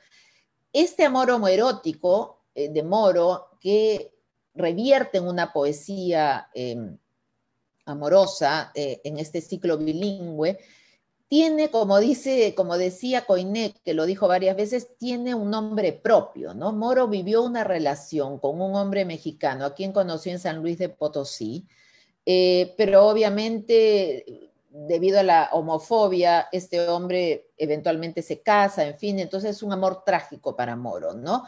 Este amor homoerótico de Moro, que revierte en una poesía em, amorosa eh, en este ciclo bilingüe, tiene, como dice, como decía Coiné, que lo dijo varias veces, tiene un nombre propio, ¿no? Moro vivió una relación con un hombre mexicano, a quien conoció en San Luis de Potosí, eh, pero obviamente debido a la homofobia, este hombre eventualmente se casa, en fin, entonces es un amor trágico para Moro, ¿no?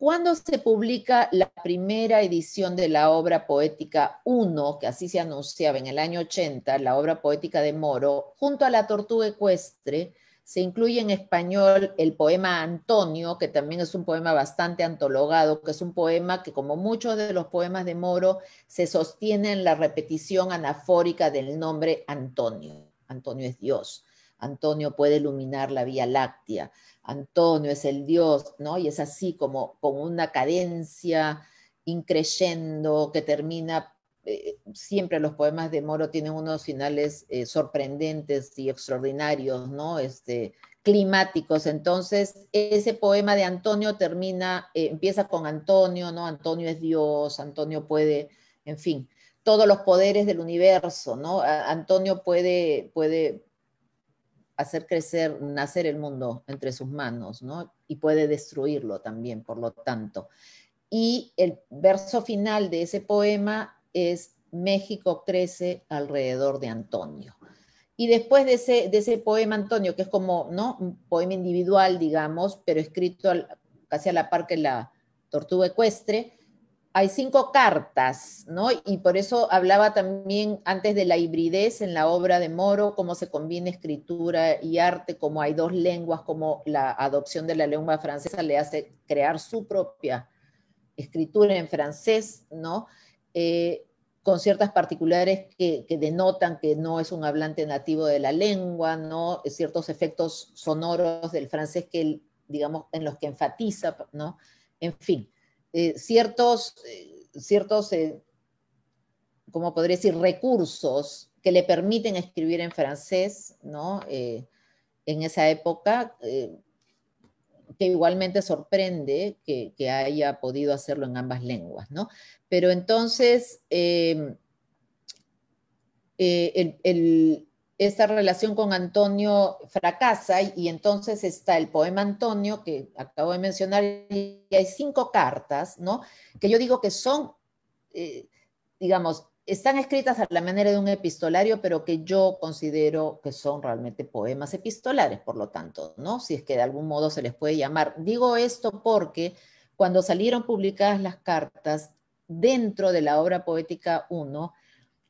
Cuando se publica la primera edición de la obra poética 1, que así se anunciaba en el año 80, la obra poética de Moro, junto a la tortuga ecuestre? Se incluye en español el poema Antonio, que también es un poema bastante antologado, que es un poema que, como muchos de los poemas de Moro, se sostiene en la repetición anafórica del nombre Antonio. Antonio es Dios. Antonio puede iluminar la Vía Láctea, Antonio es el Dios, ¿no? Y es así como con una cadencia increyendo que termina, eh, siempre los poemas de Moro tienen unos finales eh, sorprendentes y extraordinarios, ¿no? Este, climáticos. Entonces, ese poema de Antonio termina, eh, empieza con Antonio, ¿no? Antonio es Dios, Antonio puede, en fin, todos los poderes del universo, ¿no? Antonio puede, puede hacer crecer, nacer el mundo entre sus manos, ¿no? Y puede destruirlo también, por lo tanto. Y el verso final de ese poema es México crece alrededor de Antonio. Y después de ese, poema, Antonio, que es como ¿no? un poema individual, digamos, pero escrito casi a la par que la tortuga ecuestre, hay cinco cartas, ¿no? Y por eso hablaba también antes de la hibridez en la obra de Moro, cómo se combina escritura y arte, cómo hay dos lenguas, cómo la adopción de la lengua francesa le hace crear su propia escritura en francés, ¿no? Eh, con ciertas particulares que, que, denotan que no es un hablante nativo de la lengua, ¿no? Ciertos efectos sonoros del francés que, digamos, en los que enfatiza, ¿no? En fin eh, ciertos, eh, ciertos eh, podría decir, recursos que le permiten escribir en francés, ¿no? en esa época, que igualmente sorprende que, haya podido hacerlo en ambas lenguas, ¿no? Pero entonces, el esta relación con Antonio fracasa y, entonces está el poema Antonio que acabo de mencionar y hay cinco cartas, ¿no? Que yo digo que son, eh, digamos, están escritas a la manera de un epistolario, pero que yo considero que son realmente poemas epistolares, por lo tanto, ¿no? Si es que de algún modo se les puede llamar. Digo esto porque cuando salieron publicadas las cartas dentro de la obra poética 1,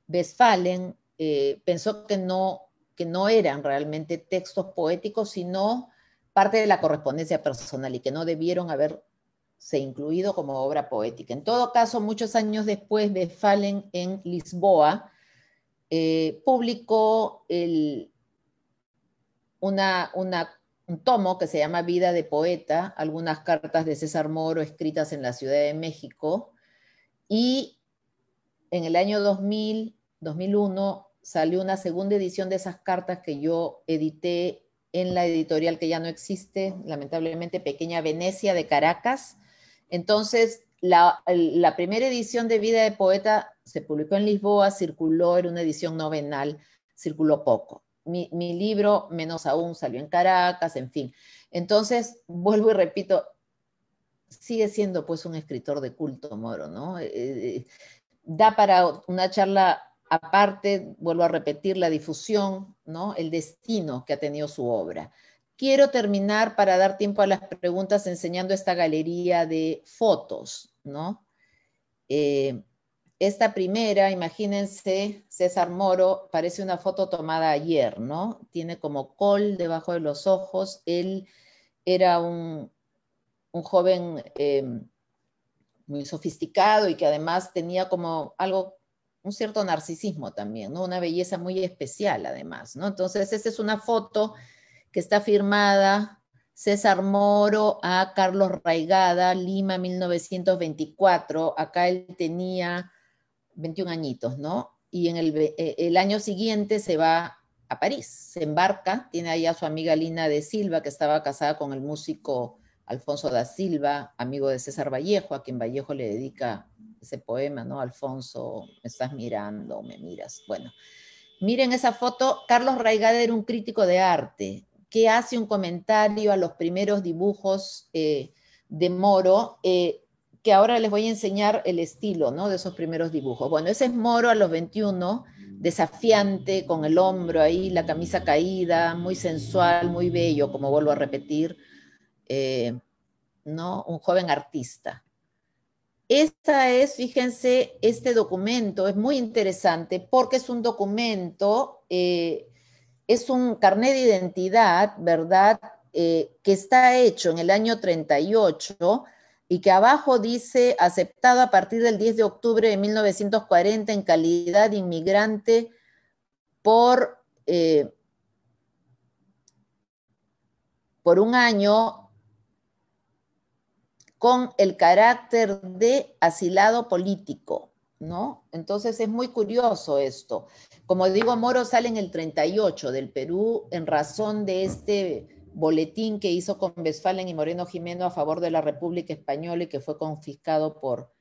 vesfalen eh, pensó que no, que no eran realmente textos poéticos, sino parte de la correspondencia personal y que no debieron haberse incluido como obra poética. En todo caso, muchos años después, de fallen en Lisboa eh, publicó un tomo que se llama Vida de Poeta, algunas cartas de César Moro escritas en la Ciudad de México, y en el año 2000, 2001 salió una segunda edición de esas cartas que yo edité en la editorial que ya no existe, lamentablemente, Pequeña Venecia de Caracas. Entonces, la, primera edición de Vida de Poeta se publicó en Lisboa, circuló, en una edición novenal, circuló poco. Mi, libro, menos aún, salió en Caracas, en fin. Entonces, vuelvo y repito, sigue siendo pues un escritor de culto, Moro, ¿no? Eh, eh, da para una charla Aparte, vuelvo a repetir la difusión, ¿no? El destino que ha tenido su obra. Quiero terminar para dar tiempo a las preguntas enseñando esta galería de fotos, ¿no? Eh, esta primera, imagínense, César Moro, parece una foto tomada ayer, ¿no? Tiene como col debajo de los ojos. Él era un, joven eh, muy sofisticado y que además tenía como algo un cierto narcisismo también, ¿no? Una belleza muy especial además, ¿no? Entonces, esta es una foto que está firmada César Moro a Carlos Raigada, Lima, 1924. Acá él tenía 21 añitos, ¿no? Y en el, eh, el año siguiente se va a París, se embarca, tiene ahí a su amiga Lina de Silva, que estaba casada con el músico Alfonso da Silva, amigo de César Vallejo, a quien Vallejo le dedica ese poema, ¿no? Alfonso, me estás mirando, me miras. Bueno, miren esa foto. Carlos Raigada era un crítico de arte que hace un comentario a los primeros dibujos eh, de Moro, eh, que ahora les voy a enseñar el estilo, ¿no? De esos primeros dibujos. Bueno, ese es Moro a los 21, desafiante, con el hombro ahí, la camisa caída, muy sensual, muy bello, como vuelvo a repetir. Eh, ¿no? Un joven artista. Esta es, fíjense, este documento es muy interesante porque es un documento, eh, es un carnet de identidad, ¿verdad? Eh, que está hecho en el año 38 y que abajo dice aceptado a partir del 10 de octubre de 1940 en calidad de inmigrante por, eh, por un año con el carácter de asilado político, ¿no? Entonces es muy curioso esto. Como digo, Moro sale en el 38 del Perú en razón de este boletín que hizo con Westphalen y Moreno Jimeno a favor de la República Española y que fue confiscado por,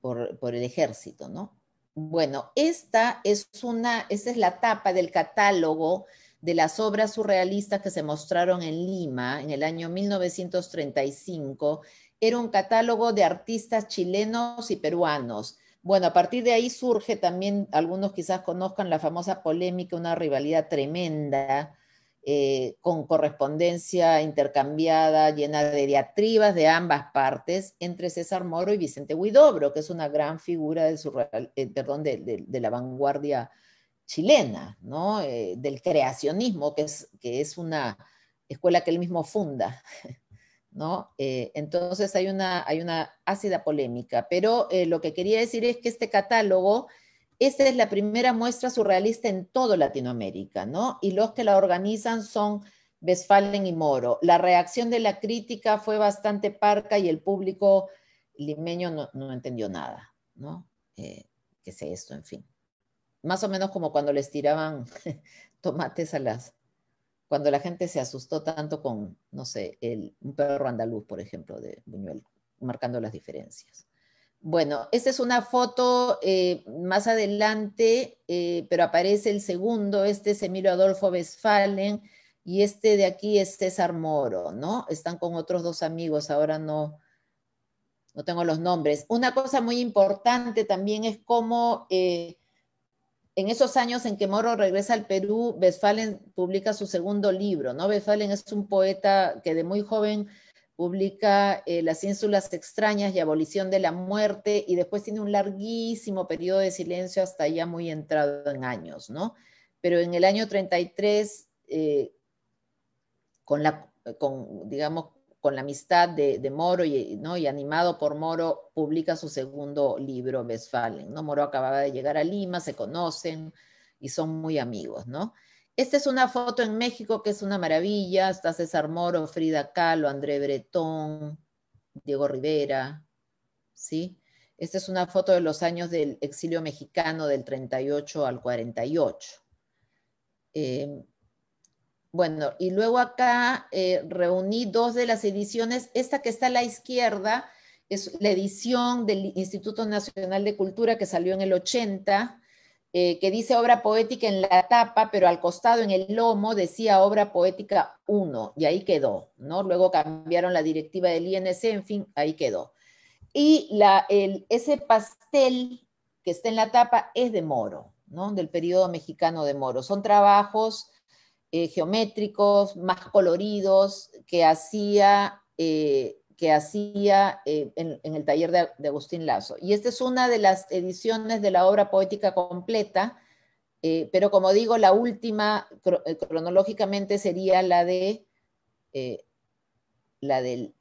por, el ejército, ¿no? Bueno, esta es una, esta es la tapa del catálogo de las obras surrealistas que se mostraron en Lima en el año 1935 era un catálogo de artistas chilenos y peruanos. Bueno, a partir de ahí surge también, algunos quizás conozcan la famosa polémica, una rivalidad tremenda, eh, con correspondencia intercambiada, llena de diatribas de ambas partes, entre César Moro y Vicente Huidobro, que es una gran figura eh, de, la vanguardia chilena, ¿no? Eh, del creacionismo, que es, que es una escuela que él mismo funda. ¿No? Eh, entonces hay una, hay una ácida polémica, pero eh, lo que quería decir es que este catálogo, esta es la primera muestra surrealista en todo Latinoamérica, ¿no? Y los que la organizan son Westphalen y Moro. La reacción de la crítica fue bastante parca y el público limeño no, entendió nada, ¿no? ¿Qué esto? En fin más o menos como cuando les tiraban tomates a las, cuando la gente se asustó tanto con, no sé, el, un perro andaluz, por ejemplo, de Buñuel, marcando las diferencias. Bueno, esta es una foto eh, más adelante, eh, pero aparece el segundo, este es Emilio Adolfo Westphalen y este de aquí es César Moro, ¿no? Están con otros dos amigos, ahora no, no tengo los nombres. Una cosa muy importante también es cómo eh, en esos años en que Moro regresa al Perú, Westphalen publica su segundo libro, ¿no? Westphalen es un poeta que de muy joven publica eh, Las ínsulas extrañas y Abolición de la Muerte, y después tiene un larguísimo periodo de silencio hasta ya muy entrado en años, ¿no? Pero en el año 33, eh, con la, con, digamos, con la amistad de, Moro y, animado por Moro, publica su segundo libro, Westfalen. ¿no? Moro acababa de llegar a Lima, se conocen y son muy amigos. ¿no? Esta es una foto en México que es una maravilla. Está César Moro, Frida Kahlo, André Breton, Diego Rivera. ¿sí? Esta es una foto de los años del exilio mexicano del 38 al 48. Bueno, y luego acá eh, reuní dos de las ediciones. Esta que está a la izquierda es la edición del Instituto Nacional de Cultura que salió en el 80, eh, que dice obra poética en la tapa, pero al costado en el lomo decía obra poética 1 y ahí quedó, ¿no? Luego cambiaron la directiva del INC, en fin, ahí quedó. Y el, ese pastel que está en la tapa es de Moro, ¿no? Del periodo mexicano de Moro. Son trabajos eh, geométricos, más coloridos, que hacía, eh, que hacía eh, en, el taller de, Agustín Lazo. Y esta es una de las ediciones de la obra poética completa, pero como digo, la última cronológicamente sería la de, la del,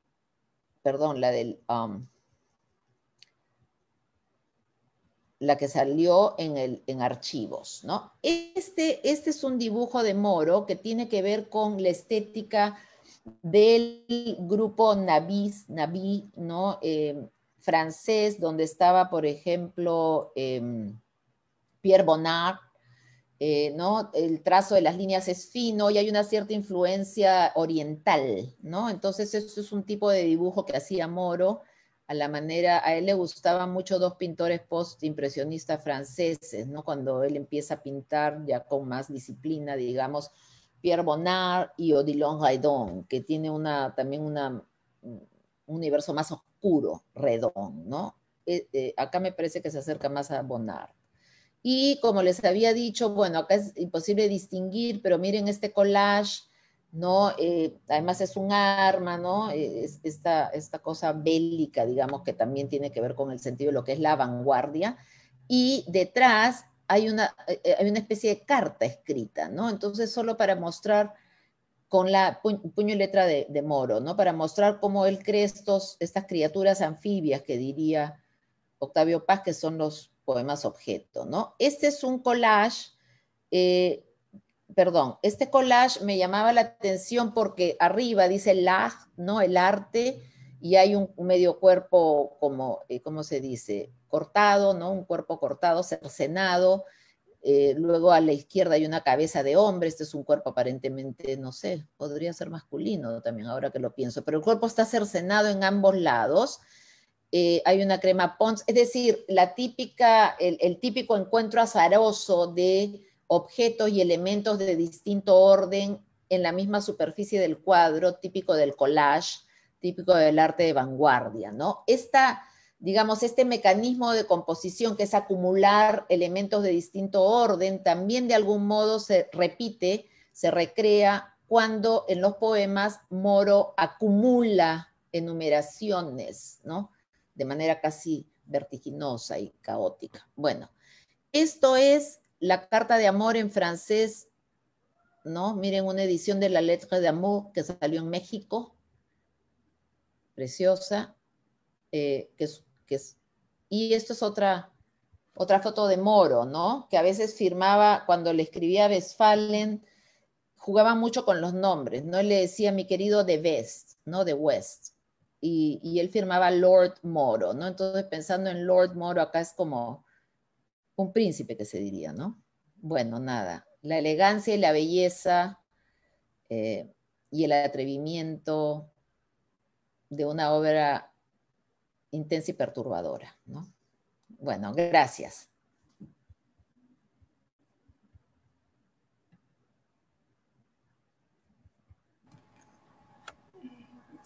perdón, la del, um, la que salió en, archivos, ¿no? Este, este, es un dibujo de Moro que tiene que ver con la estética del grupo Navis, Naví, ¿no? Eh, francés, donde estaba, por ejemplo, em, Pierre Bonnard, eh, ¿no? El trazo de las líneas es fino y hay una cierta influencia oriental, ¿no? Entonces, este es un tipo de dibujo que hacía Moro a la manera, a él le gustaban mucho dos pintores postimpresionistas franceses, ¿no? Cuando él empieza a pintar ya con más disciplina, digamos, Pierre Bonnard y Odilon Redon, que tiene una, también un universo más oscuro, Redon, ¿no? Eh, eh, acá me parece que se acerca más a Bonnard. Y como les había dicho, bueno, acá es imposible distinguir, pero miren este collage ¿no? Eh, además es un arma, ¿no? Eh, es esta, esta cosa bélica, digamos, que también tiene que ver con el sentido de lo que es la vanguardia. Y detrás hay una, eh, una especie de carta escrita, ¿no? Entonces, solo para mostrar con la puño y letra de, Moro, ¿no? Para mostrar cómo él cree estas criaturas anfibias que diría Octavio Paz, que son los poemas objeto, ¿no? Este es un collage eh, perdón, este collage me llamaba la atención porque arriba dice la, ¿no? El arte y hay un medio cuerpo como, eh, ¿cómo se dice? Cortado, ¿no? Un cuerpo cortado, cercenado. Eh, luego a la izquierda hay una cabeza de hombre, este es un cuerpo aparentemente, no sé, podría ser masculino también ahora que lo pienso, pero el cuerpo está cercenado en ambos lados. Eh, hay una crema ponce. es decir, la típica, el típico encuentro azaroso de objetos y elementos de distinto orden en la misma superficie del cuadro, típico del collage, típico del arte de vanguardia, ¿no? Esta, digamos, este mecanismo de composición que es acumular elementos de distinto orden, también de algún modo se repite, se recrea cuando en los poemas Moro acumula enumeraciones, ¿no? De manera casi vertiginosa y caótica. Bueno, esto es la carta de amor en francés, ¿no? Miren una edición de la letra de amor que salió en México, preciosa, eh, que, es, que es, y esto es otra, otra foto de Moro, ¿no? Que a veces firmaba cuando le escribía a Westphalen, jugaba mucho con los nombres, ¿no? Él le decía mi querido de West, ¿no? De West. Y, y, él firmaba Lord Moro, ¿no? Entonces pensando en Lord Moro, acá es como un príncipe que se diría, ¿no? Bueno, nada, la elegancia y la belleza eh, y el atrevimiento de una obra intensa y perturbadora, ¿no? Bueno, gracias.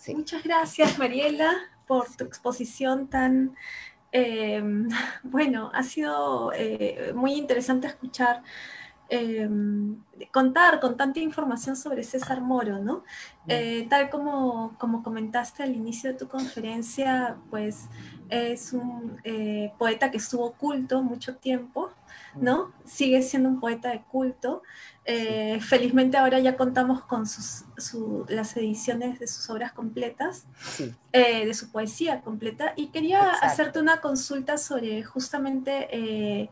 Muchas gracias, Mariela, por tu exposición tan Em, bueno, ha sido eh, muy interesante escuchar Em, contar con tanta información sobre César Moro, ¿no? Eh, tal como, como comentaste al inicio de tu conferencia, pues es un eh, poeta que estuvo oculto mucho tiempo, ¿no? Mm. Sigue siendo un poeta de culto. Eh, felizmente ahora ya contamos con sus, las ediciones de sus obras completas, de su poesía completa. Y quería hacerte una consulta sobre justamente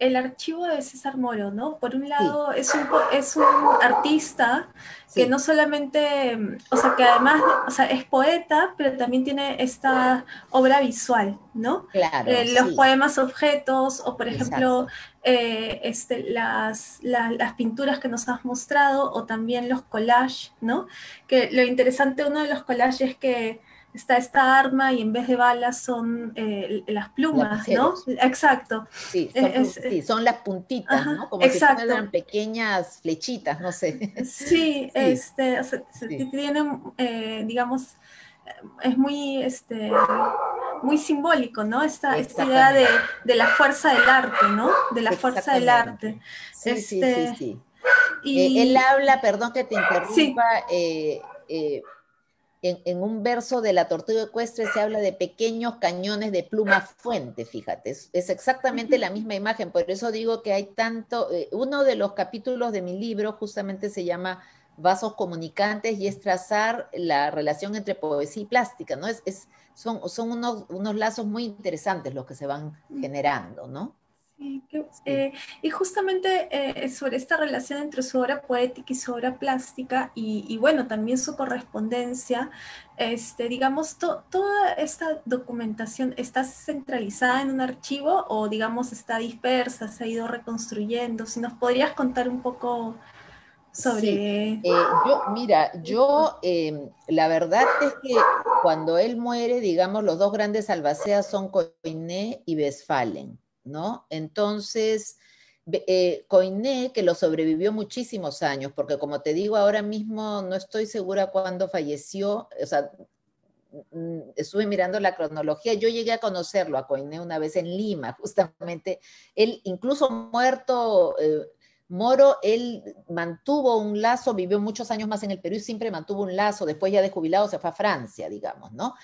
el archivo de César Moro, ¿no? Por un lado, es, un, es un artista que no solamente, o sea, que además, o sea, es poeta, pero también tiene esta obra visual, ¿no? Claro. Eh, los poemas objetos, o por ejemplo, eh, este, las, las, pinturas que nos has mostrado, o también los collages, ¿no? Que lo interesante, uno de los collages que está esta arma y en vez de balas son eh, las plumas, ¿no? Exacto. Sí, son, las puntitas, ¿no? Como exacto. si pequeñas flechitas, no sé. Sí, este, o eh, digamos, es muy, este, muy simbólico, ¿no? Esta, idea de, la fuerza del arte, ¿no? De la fuerza del arte. Sí, sí, sí, este, y... Eh, él habla, perdón que te interrumpa, en, un verso de la tortuga ecuestre se habla de pequeños cañones de pluma fuente, fíjate, es, exactamente la misma imagen, por eso digo que hay tanto, eh, uno de los capítulos de mi libro justamente se llama vasos comunicantes y es trazar la relación entre poesía y plástica, ¿no? Es, es son, unos lazos muy interesantes los que se van mm. generando, ¿no? Eh, y justamente eh, sobre esta relación entre su obra poética y su obra plástica, y, bueno, también su correspondencia, este, digamos, toda esta documentación está centralizada en un archivo o, digamos, está dispersa, se ha ido reconstruyendo. Si nos podrías contar un poco sobre... Sí. Eh, mira, yo em, la verdad es que cuando él muere, digamos, los dos grandes albaceas son Coiné y Westphalen. ¿no? Entonces, Coiné, eh, que lo sobrevivió muchísimos años, porque como te digo, ahora mismo no estoy segura cuándo falleció, o sea, mm, mm, estuve mirando la cronología, yo llegué a conocerlo a Coiné una vez en Lima, justamente, él incluso muerto... Eh, Moro, él mantuvo un lazo, vivió muchos años más en el Perú y siempre mantuvo un lazo, después ya de jubilado se fue a Francia, digamos, ¿no?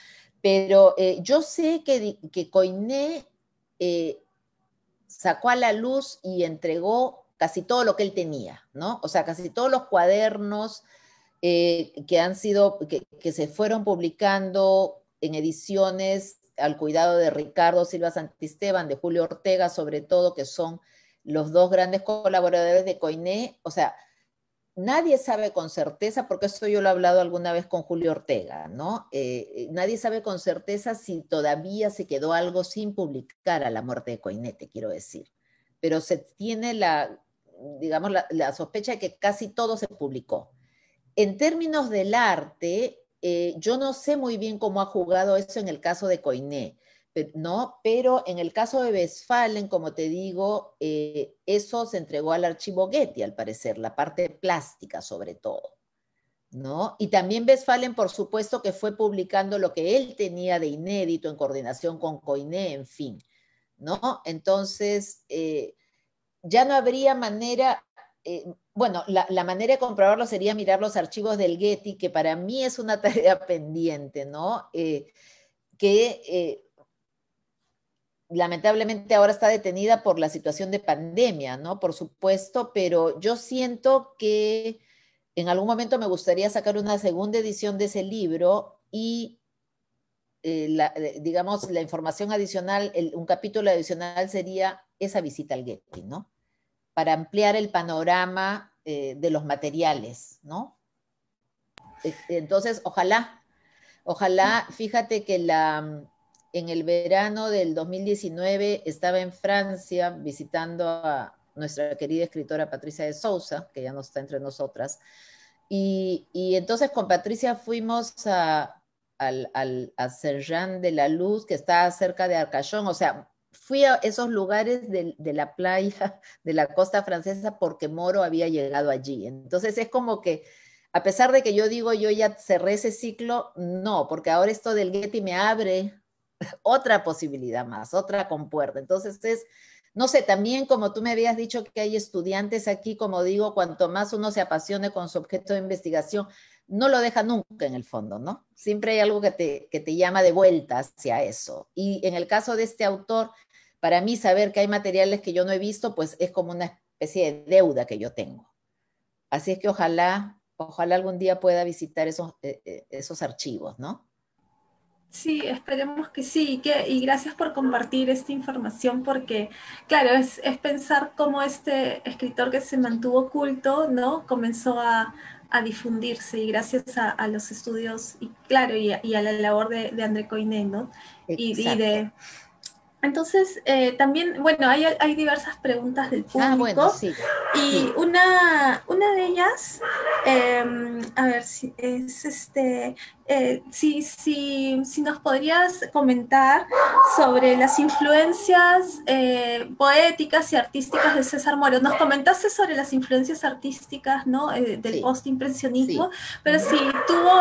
Pero eh, yo sé que, que Coiné sacó a la luz y entregó casi todo lo que él tenía, ¿no? O sea, casi todos los cuadernos eh, que han sido, que, que se fueron publicando en ediciones al cuidado de Ricardo Silva Santisteban, de Julio Ortega, sobre todo, que son los dos grandes colaboradores de Coiné, o sea, nadie sabe con certeza, porque esto yo lo he hablado alguna vez con Julio Ortega, ¿no? Eh, eh, nadie sabe con certeza si todavía se quedó algo sin publicar a la muerte de te quiero decir. Pero se tiene la, digamos, la, sospecha de que casi todo se publicó. En términos del arte, eh, yo no sé muy bien cómo ha jugado eso en el caso de Coiné. ¿no? Pero en el caso de Westphalen, como te digo, eh, eso se entregó al archivo Getty, al parecer, la parte plástica sobre todo, ¿no? Y también Vesfalen, por supuesto, que fue publicando lo que él tenía de inédito en coordinación con Coiné, en fin, ¿no? Entonces, eh, ya no habría manera... Eh, bueno, la, la, manera de comprobarlo sería mirar los archivos del Getty, que para mí es una tarea pendiente, ¿no? que lamentablemente ahora está detenida por la situación de pandemia, ¿no? Por supuesto, pero yo siento que en algún momento me gustaría sacar una segunda edición de ese libro y, eh, eh, digamos, la información adicional, un capítulo adicional sería esa visita al Getty, ¿no? Para ampliar el panorama eh, de los materiales, ¿no? E, entonces, ojalá, ojalá, fíjate que la, en el verano del 2019 estaba en Francia visitando a nuestra querida escritora Patricia de Sousa, que ya no está entre nosotras. Y, entonces con Patricia fuimos a, al, al, de la Luz, que está cerca de Arcachón. O sea, fui a esos lugares de, de, la playa, de la costa francesa, porque Moro había llegado allí. Entonces es como que, a pesar de que yo digo, yo ya cerré ese ciclo, no, porque ahora esto del Getty me abre otra posibilidad más, otra compuerta. Entonces es, no sé, también como tú me habías dicho que hay estudiantes aquí, como digo, cuanto más uno se apasione con su objeto de investigación, no lo deja nunca en el fondo, ¿no? Siempre hay algo que te, que te llama de vuelta hacia eso. Y en el caso de este autor, para mí saber que hay materiales que yo no he visto, pues es como una especie de deuda que yo tengo. Así es que ojalá, ojalá algún día pueda visitar esos, eh, eh, esos archivos, ¿no? Sí, esperemos que sí, que, y gracias por compartir esta información porque, claro, es, pensar cómo este escritor que se mantuvo oculto, ¿no? Comenzó a, difundirse y gracias a, los estudios y, claro, y, a la labor de, André Coiné, ¿no? Y, de... Entonces, eh, también, bueno, hay, diversas preguntas del ah, público. Y una, una de ellas Em, a ver si es este, eh, si, si, nos podrías comentar sobre las influencias eh, poéticas y artísticas de César Moro. Nos comentaste sobre las influencias artísticas eh, del postimpresionismo, pero si tuvo,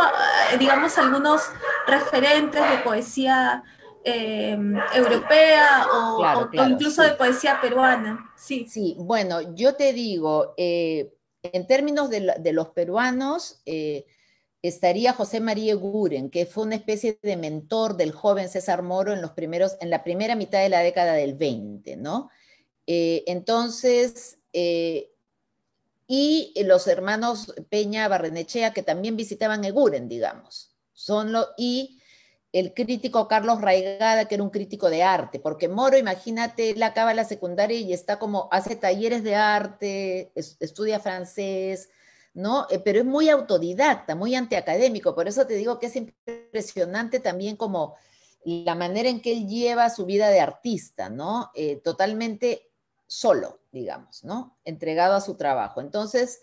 digamos, algunos referentes de poesía em, europea o, incluso de poesía peruana. Sí. sí, bueno, yo te digo, en términos de, los peruanos, eh, estaría José María Eguren, que fue una especie de mentor del joven César Moro en, los primeros, en la primera mitad de la década del 20, ¿no? Eh, entonces, eh, y los hermanos Peña Barrenechea, que también visitaban Eguren, digamos. Son lo, y el crítico Carlos Raigada, que era un crítico de arte, porque Moro, imagínate, él acaba la secundaria y está como, hace talleres de arte, estudia francés, ¿no? Eh, pero es muy autodidacta, muy antiacadémico, por eso te digo que es impresionante también como la manera en que él lleva su vida de artista, ¿no? Eh, totalmente solo, digamos, ¿no? Entregado a su trabajo. Entonces,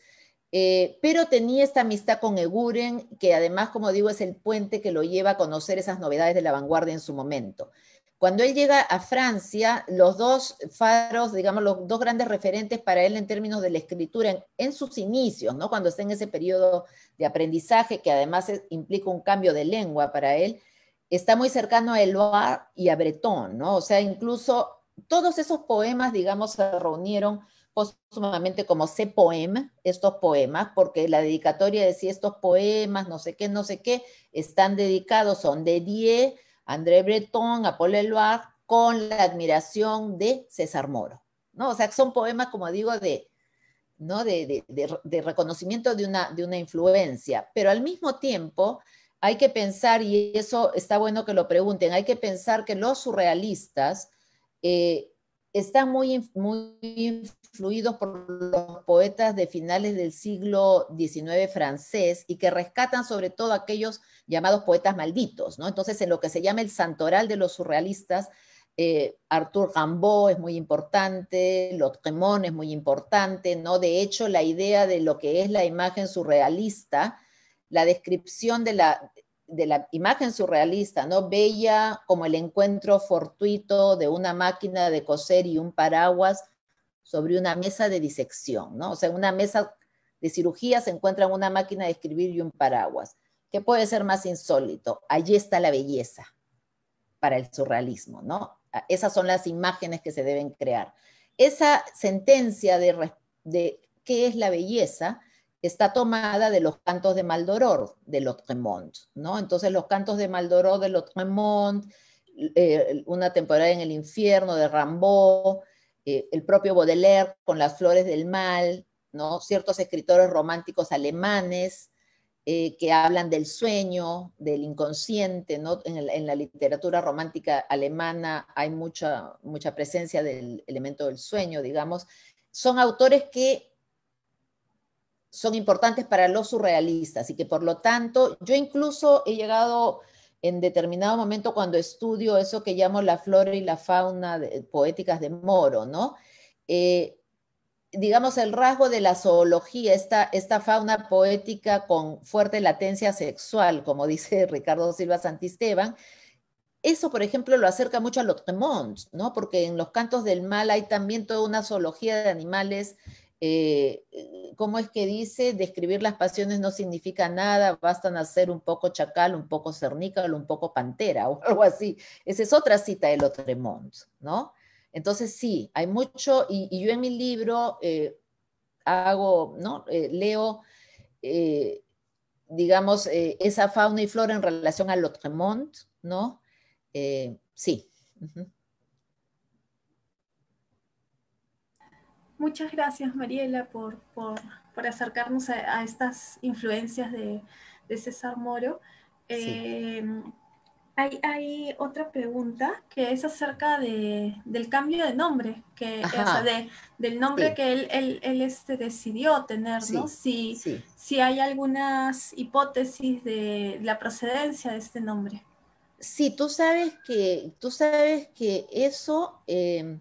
eh, pero tenía esta amistad con Eguren, que además, como digo, es el puente que lo lleva a conocer esas novedades de la vanguardia en su momento. Cuando él llega a Francia, los dos faros, digamos, los dos grandes referentes para él en términos de la escritura en, sus inicios, ¿no? cuando está en ese periodo de aprendizaje, que además implica un cambio de lengua para él, está muy cercano a Eloire y a Breton, ¿no? O sea, incluso todos esos poemas, digamos, se reunieron póstumamente como se poem, estos poemas, porque la dedicatoria decía estos poemas, no sé qué, no sé qué, están dedicados, son de Die, André Breton, Paul Eluard, con la admiración de César Moro, ¿no? O sea, son poemas, como digo, de, ¿no? reconocimiento de una, de una influencia, pero al mismo tiempo hay que pensar, y eso está bueno que lo pregunten, hay que pensar que los surrealistas eh, están muy, muy influidos por los poetas de finales del siglo XIX francés y que rescatan sobre todo aquellos llamados poetas malditos, ¿no? Entonces, en lo que se llama el santoral de los surrealistas, eh, Arthur Rimbaud es muy importante, Lotremont es muy importante, ¿no? De hecho, la idea de lo que es la imagen surrealista, la descripción de la, de la imagen surrealista, ¿no? Bella como el encuentro fortuito de una máquina de coser y un paraguas, sobre una mesa de disección, ¿no? O sea, una mesa de cirugía se encuentra una máquina de escribir y un paraguas. ¿Qué puede ser más insólito? Allí está la belleza para el surrealismo, ¿no? Ah, esas son las imágenes que se deben crear. Esa sentencia de, qué es la belleza está tomada de los cantos de Maldoror de Lotremont, ¿no? Entonces los cantos de Maldoror de Lotremont, eh, una temporada en el infierno de Rambaud, eh, el propio Baudelaire con las flores del mal, ¿no? ciertos escritores románticos alemanes eh, que hablan del sueño, del inconsciente. ¿no? En, en, la literatura romántica alemana hay mucha, mucha presencia del elemento del sueño, digamos. Son autores que son importantes para los surrealistas y que por lo tanto yo incluso he llegado en determinado momento cuando estudio eso que llamo la flora y la fauna de, poéticas de Moro, ¿no? Eh, digamos, el rasgo de la zoología, esta, esta fauna poética con fuerte latencia sexual, como dice Ricardo Silva Santisteban, eso, por ejemplo, lo acerca mucho a los Tremont, ¿no? Porque en los cantos del mal hay también toda una zoología de animales eh, ¿cómo es que dice? Describir las pasiones no significa nada, bastan hacer un poco chacal, un poco cernícalo, un poco pantera o algo así. Esa es otra cita de Lotremont, ¿no? Entonces sí, hay mucho, y, yo en mi libro eh, hago, ¿no? Eh, leo, digamos, esa fauna y flora en relación a Lotremont, ¿no? sí. Muchas gracias, Mariela, por, por, acercarnos a, estas influencias de, César Moro. Eh, hay, otra pregunta que es acerca del cambio de nombre, que, del nombre que él, este decidió tener, ¿no? Si, hay algunas hipótesis de la procedencia de este nombre. Sí, tú sabes que, tú sabes que eso... Eh,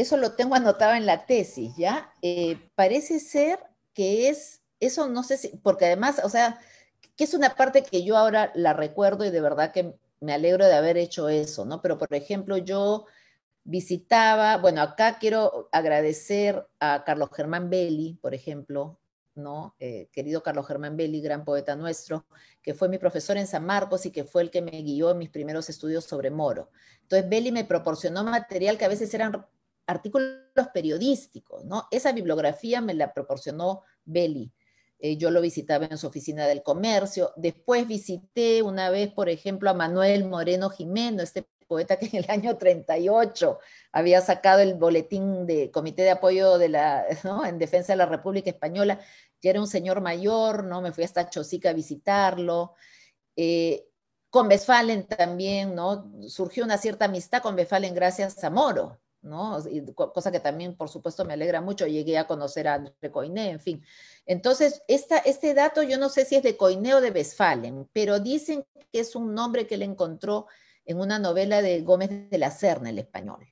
eso lo tengo anotado en la tesis, ¿ya? Eh, parece ser que es, eso no sé si, porque además, o sea, que es una parte que yo ahora la recuerdo y de verdad que me alegro de haber hecho eso, ¿no? Pero, por ejemplo, yo visitaba, bueno, acá quiero agradecer a Carlos Germán Belli, por ejemplo, ¿no? Eh, querido Carlos Germán Belli, gran poeta nuestro, que fue mi profesor en San Marcos y que fue el que me guió en mis primeros estudios sobre Moro. Entonces, Belli me proporcionó material que a veces eran artículos periodísticos, ¿no? Esa bibliografía me la proporcionó Beli. Eh, yo lo visitaba en su oficina del comercio. Después visité una vez, por ejemplo, a Manuel Moreno Jimeno, este poeta que en el año 38 había sacado el boletín de Comité de Apoyo de la, en Defensa de la República Española. que era un señor mayor, ¿no? Me fui hasta Chosica a visitarlo. Eh, con Westphalen también, ¿no? Surgió una cierta amistad con Westphalen gracias a Moro, cosa que también, por supuesto, me alegra mucho. Llegué a conocer a André Coine en fin. Entonces, este dato yo no sé si es de Coine o de Westphalen, pero dicen que es un nombre que él encontró en una novela de Gómez de la Serna, el español.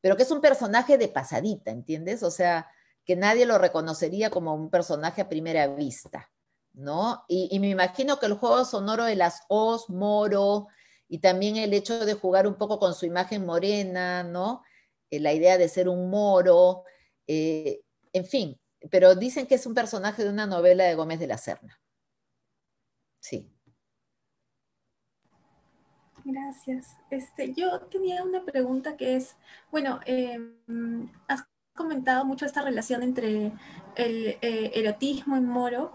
Pero que es un personaje de pasadita, ¿entiendes? O sea, que nadie lo reconocería como un personaje a primera vista, ¿no? Y, y me imagino que el juego sonoro de las os, moro, y también el hecho de jugar un poco con su imagen morena, ¿no? Eh, la idea de ser un moro, eh, en fin, pero dicen que es un personaje de una novela de Gómez de la Serna. Sí. Gracias. Este, yo tenía una pregunta que es, bueno, eh, comentado mucho esta relación entre el eh, erotismo en Moro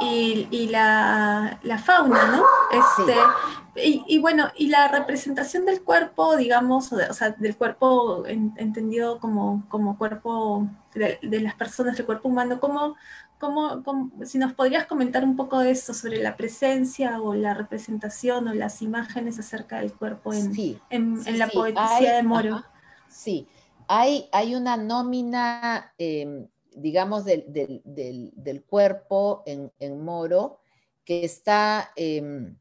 y, la, fauna, ¿no? Este, y, bueno, y la representación del cuerpo, digamos, o, sea, del cuerpo entendido como, cuerpo de, las personas, del cuerpo humano, ¿cómo, si nos podrías comentar un poco de eso, sobre la presencia o la representación o las imágenes acerca del cuerpo en, la poesía de Moro. Sí, hay, una nómina, em, digamos, del, cuerpo en, moro que está, em,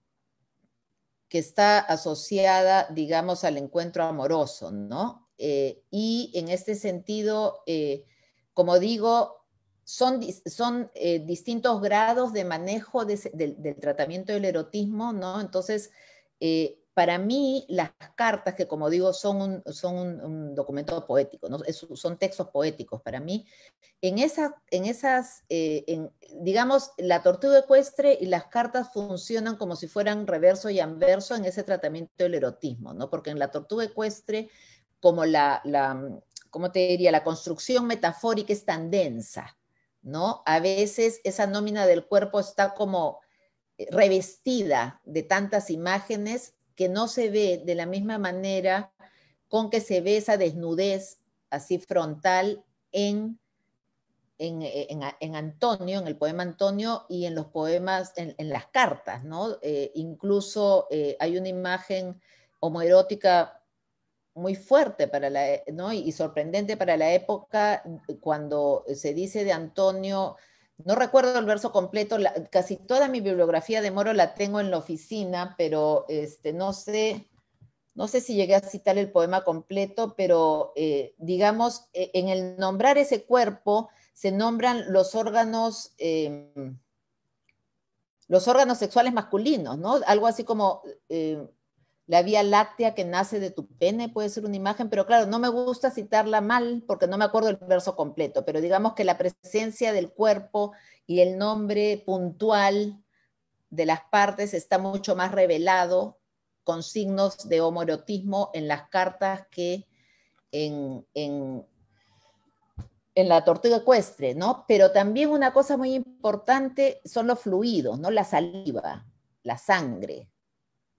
que está asociada, digamos, al encuentro amoroso, ¿no? Eh, y en este sentido, eh, como digo, son, son eh, distintos grados de manejo del tratamiento del erotismo, ¿no? Entonces, para mí las cartas, que como digo, son un, son un, documento poético, son textos poéticos para mí, en, esa, en esas, eh, digamos, la tortuga ecuestre y las cartas funcionan como si fueran reverso y anverso en ese tratamiento del erotismo, ¿no? porque en la tortuga ecuestre, como la, la mm, ¿cómo te diría?, la construcción metafórica es tan densa, ¿no? A veces esa nómina del cuerpo está como eh, revestida de tantas imágenes que no se ve de la misma manera con que se ve esa desnudez así frontal en, en, eh, Antonio, en el poema Antonio y en los poemas, en, las cartas, ¿no? Eh, incluso eh, hay una imagen homoerótica muy fuerte para la, y sorprendente para la época mm, cuando se dice de Antonio no recuerdo el verso completo, casi toda mi bibliografía de Moro la tengo en la oficina, pero este, no, sé, no sé si llegué a citar el poema completo, pero eh, digamos, e, en el nombrar ese cuerpo se nombran los órganos, em, los órganos sexuales masculinos, ¿no? Algo así como eh, la Vía Láctea que nace de tu pene, puede ser una imagen, pero claro, no me gusta citarla mal porque no me acuerdo el verso completo, pero digamos que la presencia del cuerpo y el nombre puntual de las partes está mucho más revelado con signos de homoerotismo en las cartas que en, en la tortuga ecuestre, ¿no? Pero también una cosa muy importante son los fluidos, ¿no? La saliva, la sangre,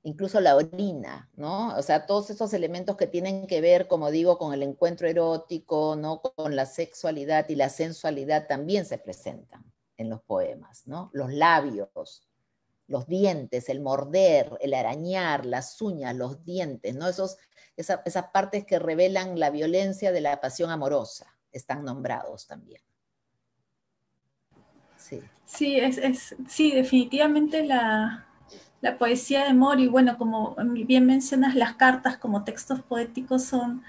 incluso la orina, ¿no? O sea, todos esos elementos que tienen que ver, como digo, con el encuentro erótico, ¿no? Con la sexualidad y la sensualidad también se presentan en los poemas, ¿no? Los labios, los dientes, el morder, el arañar, las uñas, los dientes, ¿no? Esos, esas partes que revelan la violencia de la pasión amorosa están nombrados también. Sí. Sí, es, es sí, definitivamente la, la poesía de Mori, bueno, como bien mencionas, las cartas como textos poéticos son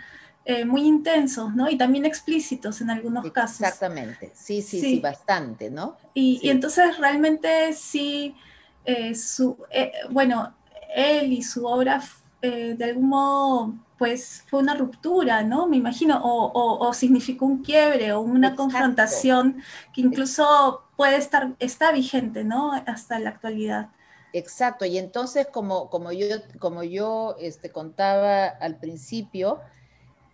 eh, muy intensos, ¿no? Y también explícitos en algunos e-, casos. Exactamente, sí, sí, sí, bastante, ¿no? Y, entonces realmente sí, eh, su, eh, bueno, él y su obra de algún modo, pues fue una ruptura, ¿no? Me imagino, o, significó un quiebre o una confrontación que incluso puede estar, está vigente, ¿no? Hasta la actualidad. Exacto, y entonces como, yo, como yo este, contaba al principio,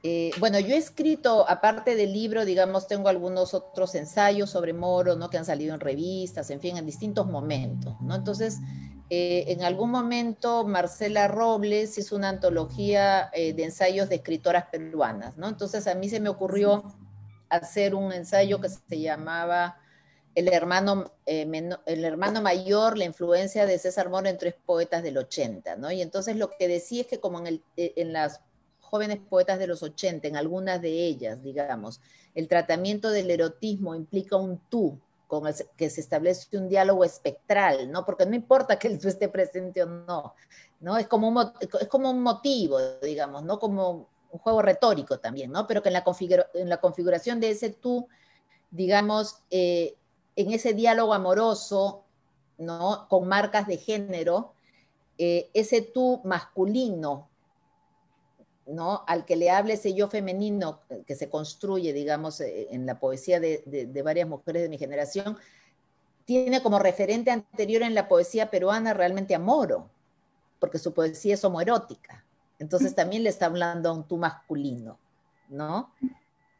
eh, bueno, yo he escrito, aparte del libro, digamos, tengo algunos otros ensayos sobre Moro, ¿no? Que han salido en revistas, en fin, en distintos momentos, ¿no? Entonces, eh, en algún momento Marcela Robles hizo una antología eh, de ensayos de escritoras peruanas, ¿no? Entonces a mí se me ocurrió hacer un ensayo que se llamaba el hermano, eh, el hermano mayor, la influencia de César Moro en tres poetas del 80, ¿no? Y entonces lo que decía es que como en, el, eh, en las jóvenes poetas de los 80, en algunas de ellas, digamos, el tratamiento del erotismo implica un tú, con el, que se establece un diálogo espectral, ¿no? Porque no importa que el tú esté presente o no, ¿no? Es como un, es como un motivo, digamos, ¿no? Como un juego retórico también, ¿no? Pero que en la, en la configuración de ese tú, digamos, eh, en ese diálogo amoroso, ¿no? Con marcas de género, eh, ese tú masculino, ¿no? Al que le hable ese yo femenino que se construye, digamos, eh, en la poesía de, de varias mujeres de mi generación, tiene como referente anterior en la poesía peruana realmente a Moro, porque su poesía es homoerótica. Entonces también le está hablando a un tú masculino, ¿no?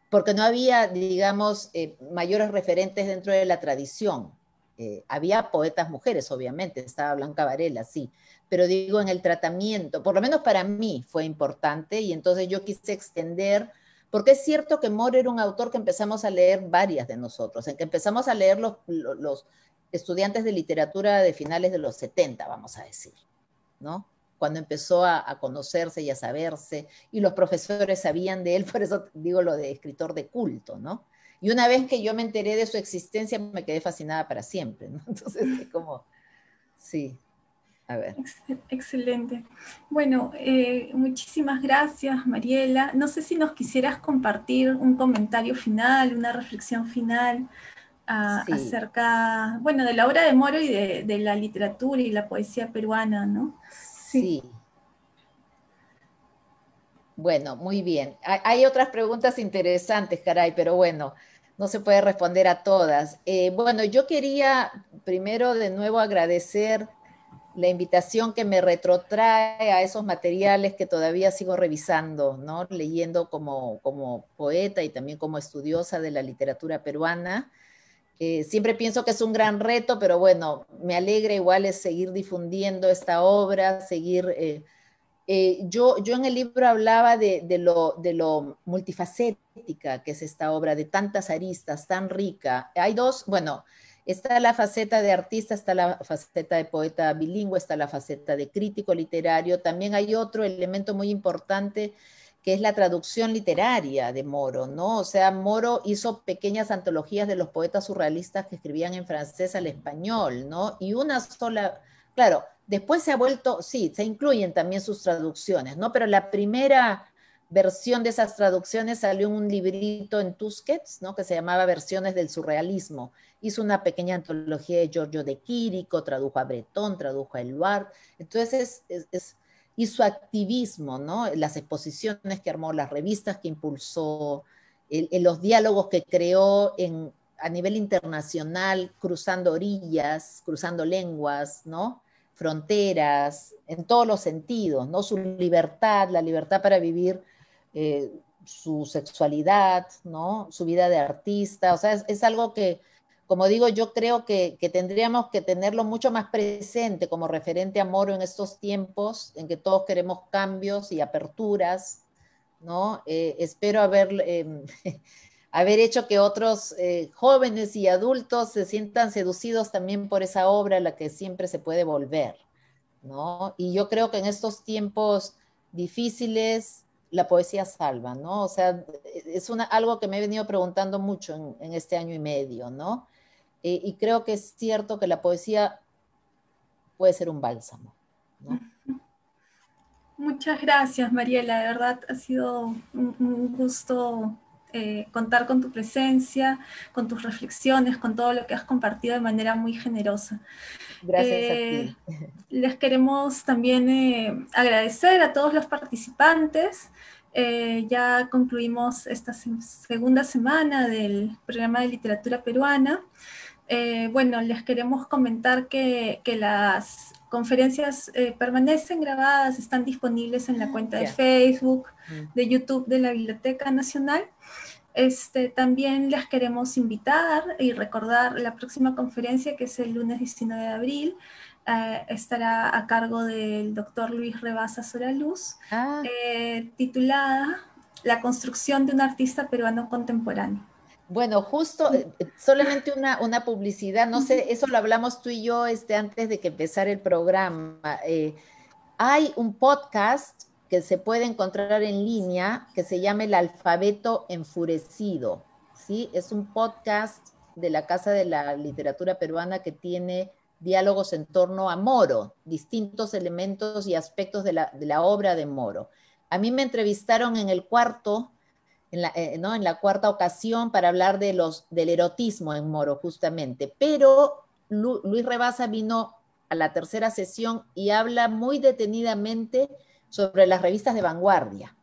porque no había, digamos, eh, mayores referentes dentro de la tradición. Eh, había poetas mujeres, obviamente, estaba Blanca Varela, sí, pero digo en el tratamiento, por lo menos para mí fue importante y entonces yo quise extender, porque es cierto que Moore era un autor que empezamos a leer varias de nosotros, en que empezamos a leer los, los estudiantes de literatura de finales de los 70, vamos a decir, ¿no? cuando empezó a, conocerse y a saberse, y los profesores sabían de él, por eso digo lo de escritor de culto, ¿no? Y una vez que yo me enteré de su existencia, me quedé fascinada para siempre, ¿no? Entonces es como, sí, a ver. Excelente. Bueno, eh, muchísimas gracias, Mariela. No sé si nos quisieras compartir un comentario final, una reflexión final. Ah, acerca, bueno, de la obra de Moro y de, de, la literatura y la poesía peruana, ¿no? Sí. Bueno, muy bien. Hay, otras preguntas interesantes, caray, pero bueno, no se puede responder a todas. Eh, bueno, yo quería primero de nuevo agradecer la invitación que me retrotrae a esos materiales que todavía sigo revisando, ¿no? leyendo como poeta y también como estudiosa de la literatura peruana. Eh, siempre pienso que es un gran reto, pero bueno, me alegra igual es seguir difundiendo esta obra, seguir... Eh, eh, yo, yo en el libro hablaba de, lo, de lo multifacética que es esta obra, de tantas aristas, tan rica. Hay dos, bueno, está la faceta de artista, está la faceta de poeta bilingüe, está la faceta de crítico literario. También hay otro elemento muy importante que es la traducción literaria de Moro, ¿no? O sea, Moro hizo pequeñas antologías de los poetas surrealistas que escribían en francés al español, ¿no? Y una sola, claro, después se ha vuelto, sí, se incluyen también sus traducciones, ¿no? Pero la primera versión de esas traducciones salió en un librito en Tusquets, ¿no? que se llamaba Versiones del Surrealismo. Hizo una pequeña antología de Giorgio de Quirico, tradujo a Bretón, tradujo a Eluard. Entonces, es, es, y su activismo, ¿no? las exposiciones que armó, las revistas que impulsó, los diálogos que creó en, a nivel internacional, cruzando orillas, cruzando lenguas, ¿no? fronteras, en todos los sentidos, ¿no? su libertad, la libertad para vivir eh, su sexualidad, ¿no? su vida de artista, o sea, es algo que como digo, yo creo que, tendríamos que tenerlo mucho más presente como referente a Moro en estos tiempos en que todos queremos cambios y aperturas, ¿no? Eh, espero haber, em, haber hecho que otros eh, jóvenes y adultos se sientan seducidos también por esa obra a la que siempre se puede volver, ¿no? Y yo creo que en estos tiempos difíciles la poesía salva, ¿no? O sea, es algo que me he venido preguntando mucho en, en este año y medio, ¿no? Eh, y creo que es cierto que la poesía puede ser un bálsamo. Muchas gracias, Mariela. De verdad ha sido un, gusto eh, contar con tu presencia, con tus reflexiones, con todo lo que has compartido de manera muy generosa. Gracias a ti. Eh, les queremos también agradecer a todos los participantes. ya concluimos esta segunda semana del programa de literatura peruana. Eh, bueno, les queremos comentar que, las conferencias eh, permanecen grabadas, están disponibles en la ah, cuenta de Facebook, mm. de YouTube de la Biblioteca Nacional. Este, también les queremos invitar y recordar la próxima conferencia, que es el lunes 19 de abril, eh, estará a cargo del doctor Luis Rebasa Soraluz, ah. titulada La construcción de un artista peruano contemporáneo. Bueno, justo, eh, solamente una, publicidad, no sé, eso lo hablamos tú y yo este, antes de que empezara el programa. Eh, hay un podcast que se puede encontrar en línea que se llama El Alfabeto Enfurecido, ¿sí? Es un podcast de la Casa de la Literatura Peruana que tiene diálogos en torno a Moro, distintos elementos y aspectos de la, de la obra de Moro. A mí me entrevistaron en el cuarto en la, eh, ¿no? en la cuarta ocasión para hablar de los, del erotismo en Moro, justamente. Pero Luis Rebasa vino a la tercera sesión y habla muy detenidamente sobre las revistas de vanguardia.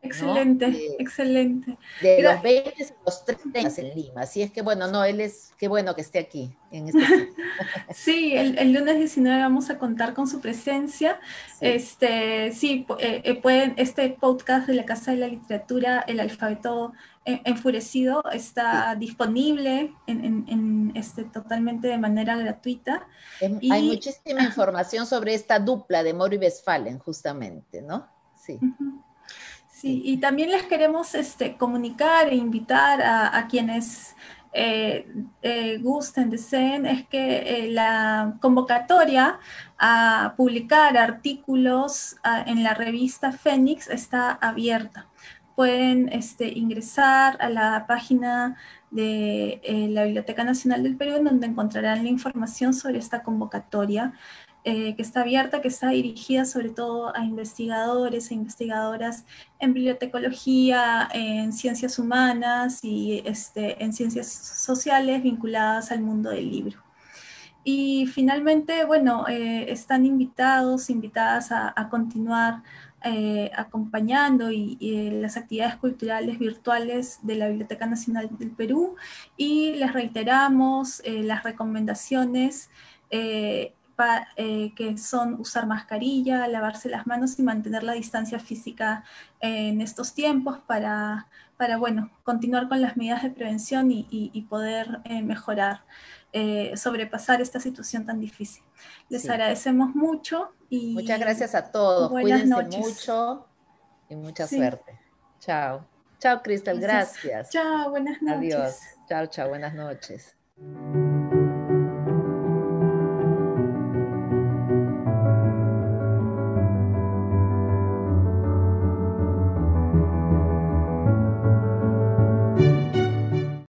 Excelente, excelente. De los 20 a los 30 en Lima. Así es que bueno, no, él es, qué bueno que esté aquí. En este sí, el, lunes 19 vamos a contar con su presencia. Este, sí, eh, eh, pueden, este podcast de la Casa de la Literatura, El Alfabeto e, Enfurecido, está disponible en, en, este, totalmente de manera gratuita. Em, hay muchísima información sobre esta dupla de Mori Westphalen, justamente, ¿no? Sí. Sí, y también les queremos este, comunicar e invitar a, quienes eh, eh, gusten, deseen, es que eh, la convocatoria a publicar artículos ah, en la revista Fénix está abierta. Pueden este, ingresar a la página de la Biblioteca Nacional del Perú, en donde encontrarán la información sobre esta convocatoria eh, que está abierta, que está dirigida sobre todo a investigadores e investigadoras en bibliotecología, en ciencias humanas y este, en ciencias sociales vinculadas al mundo del libro. Y finalmente, bueno, eh, están invitados, invitadas a, continuar eh, acompañando y, las actividades culturales virtuales de la Biblioteca Nacional del Perú y les reiteramos las recomendaciones eh, que son usar mascarilla, lavarse las manos y mantener la distancia física en estos tiempos para, para bueno, continuar con las medidas de prevención y, y, poder eh, mejorar, eh, sobrepasar esta situación tan difícil. Les agradecemos mucho y muchas gracias a todos. Buenas Cuídense noches. mucho y mucha suerte. Chao. Chao, Crystal. gracias. Chao, buenas noches. Adiós. Chao, chao, buenas noches.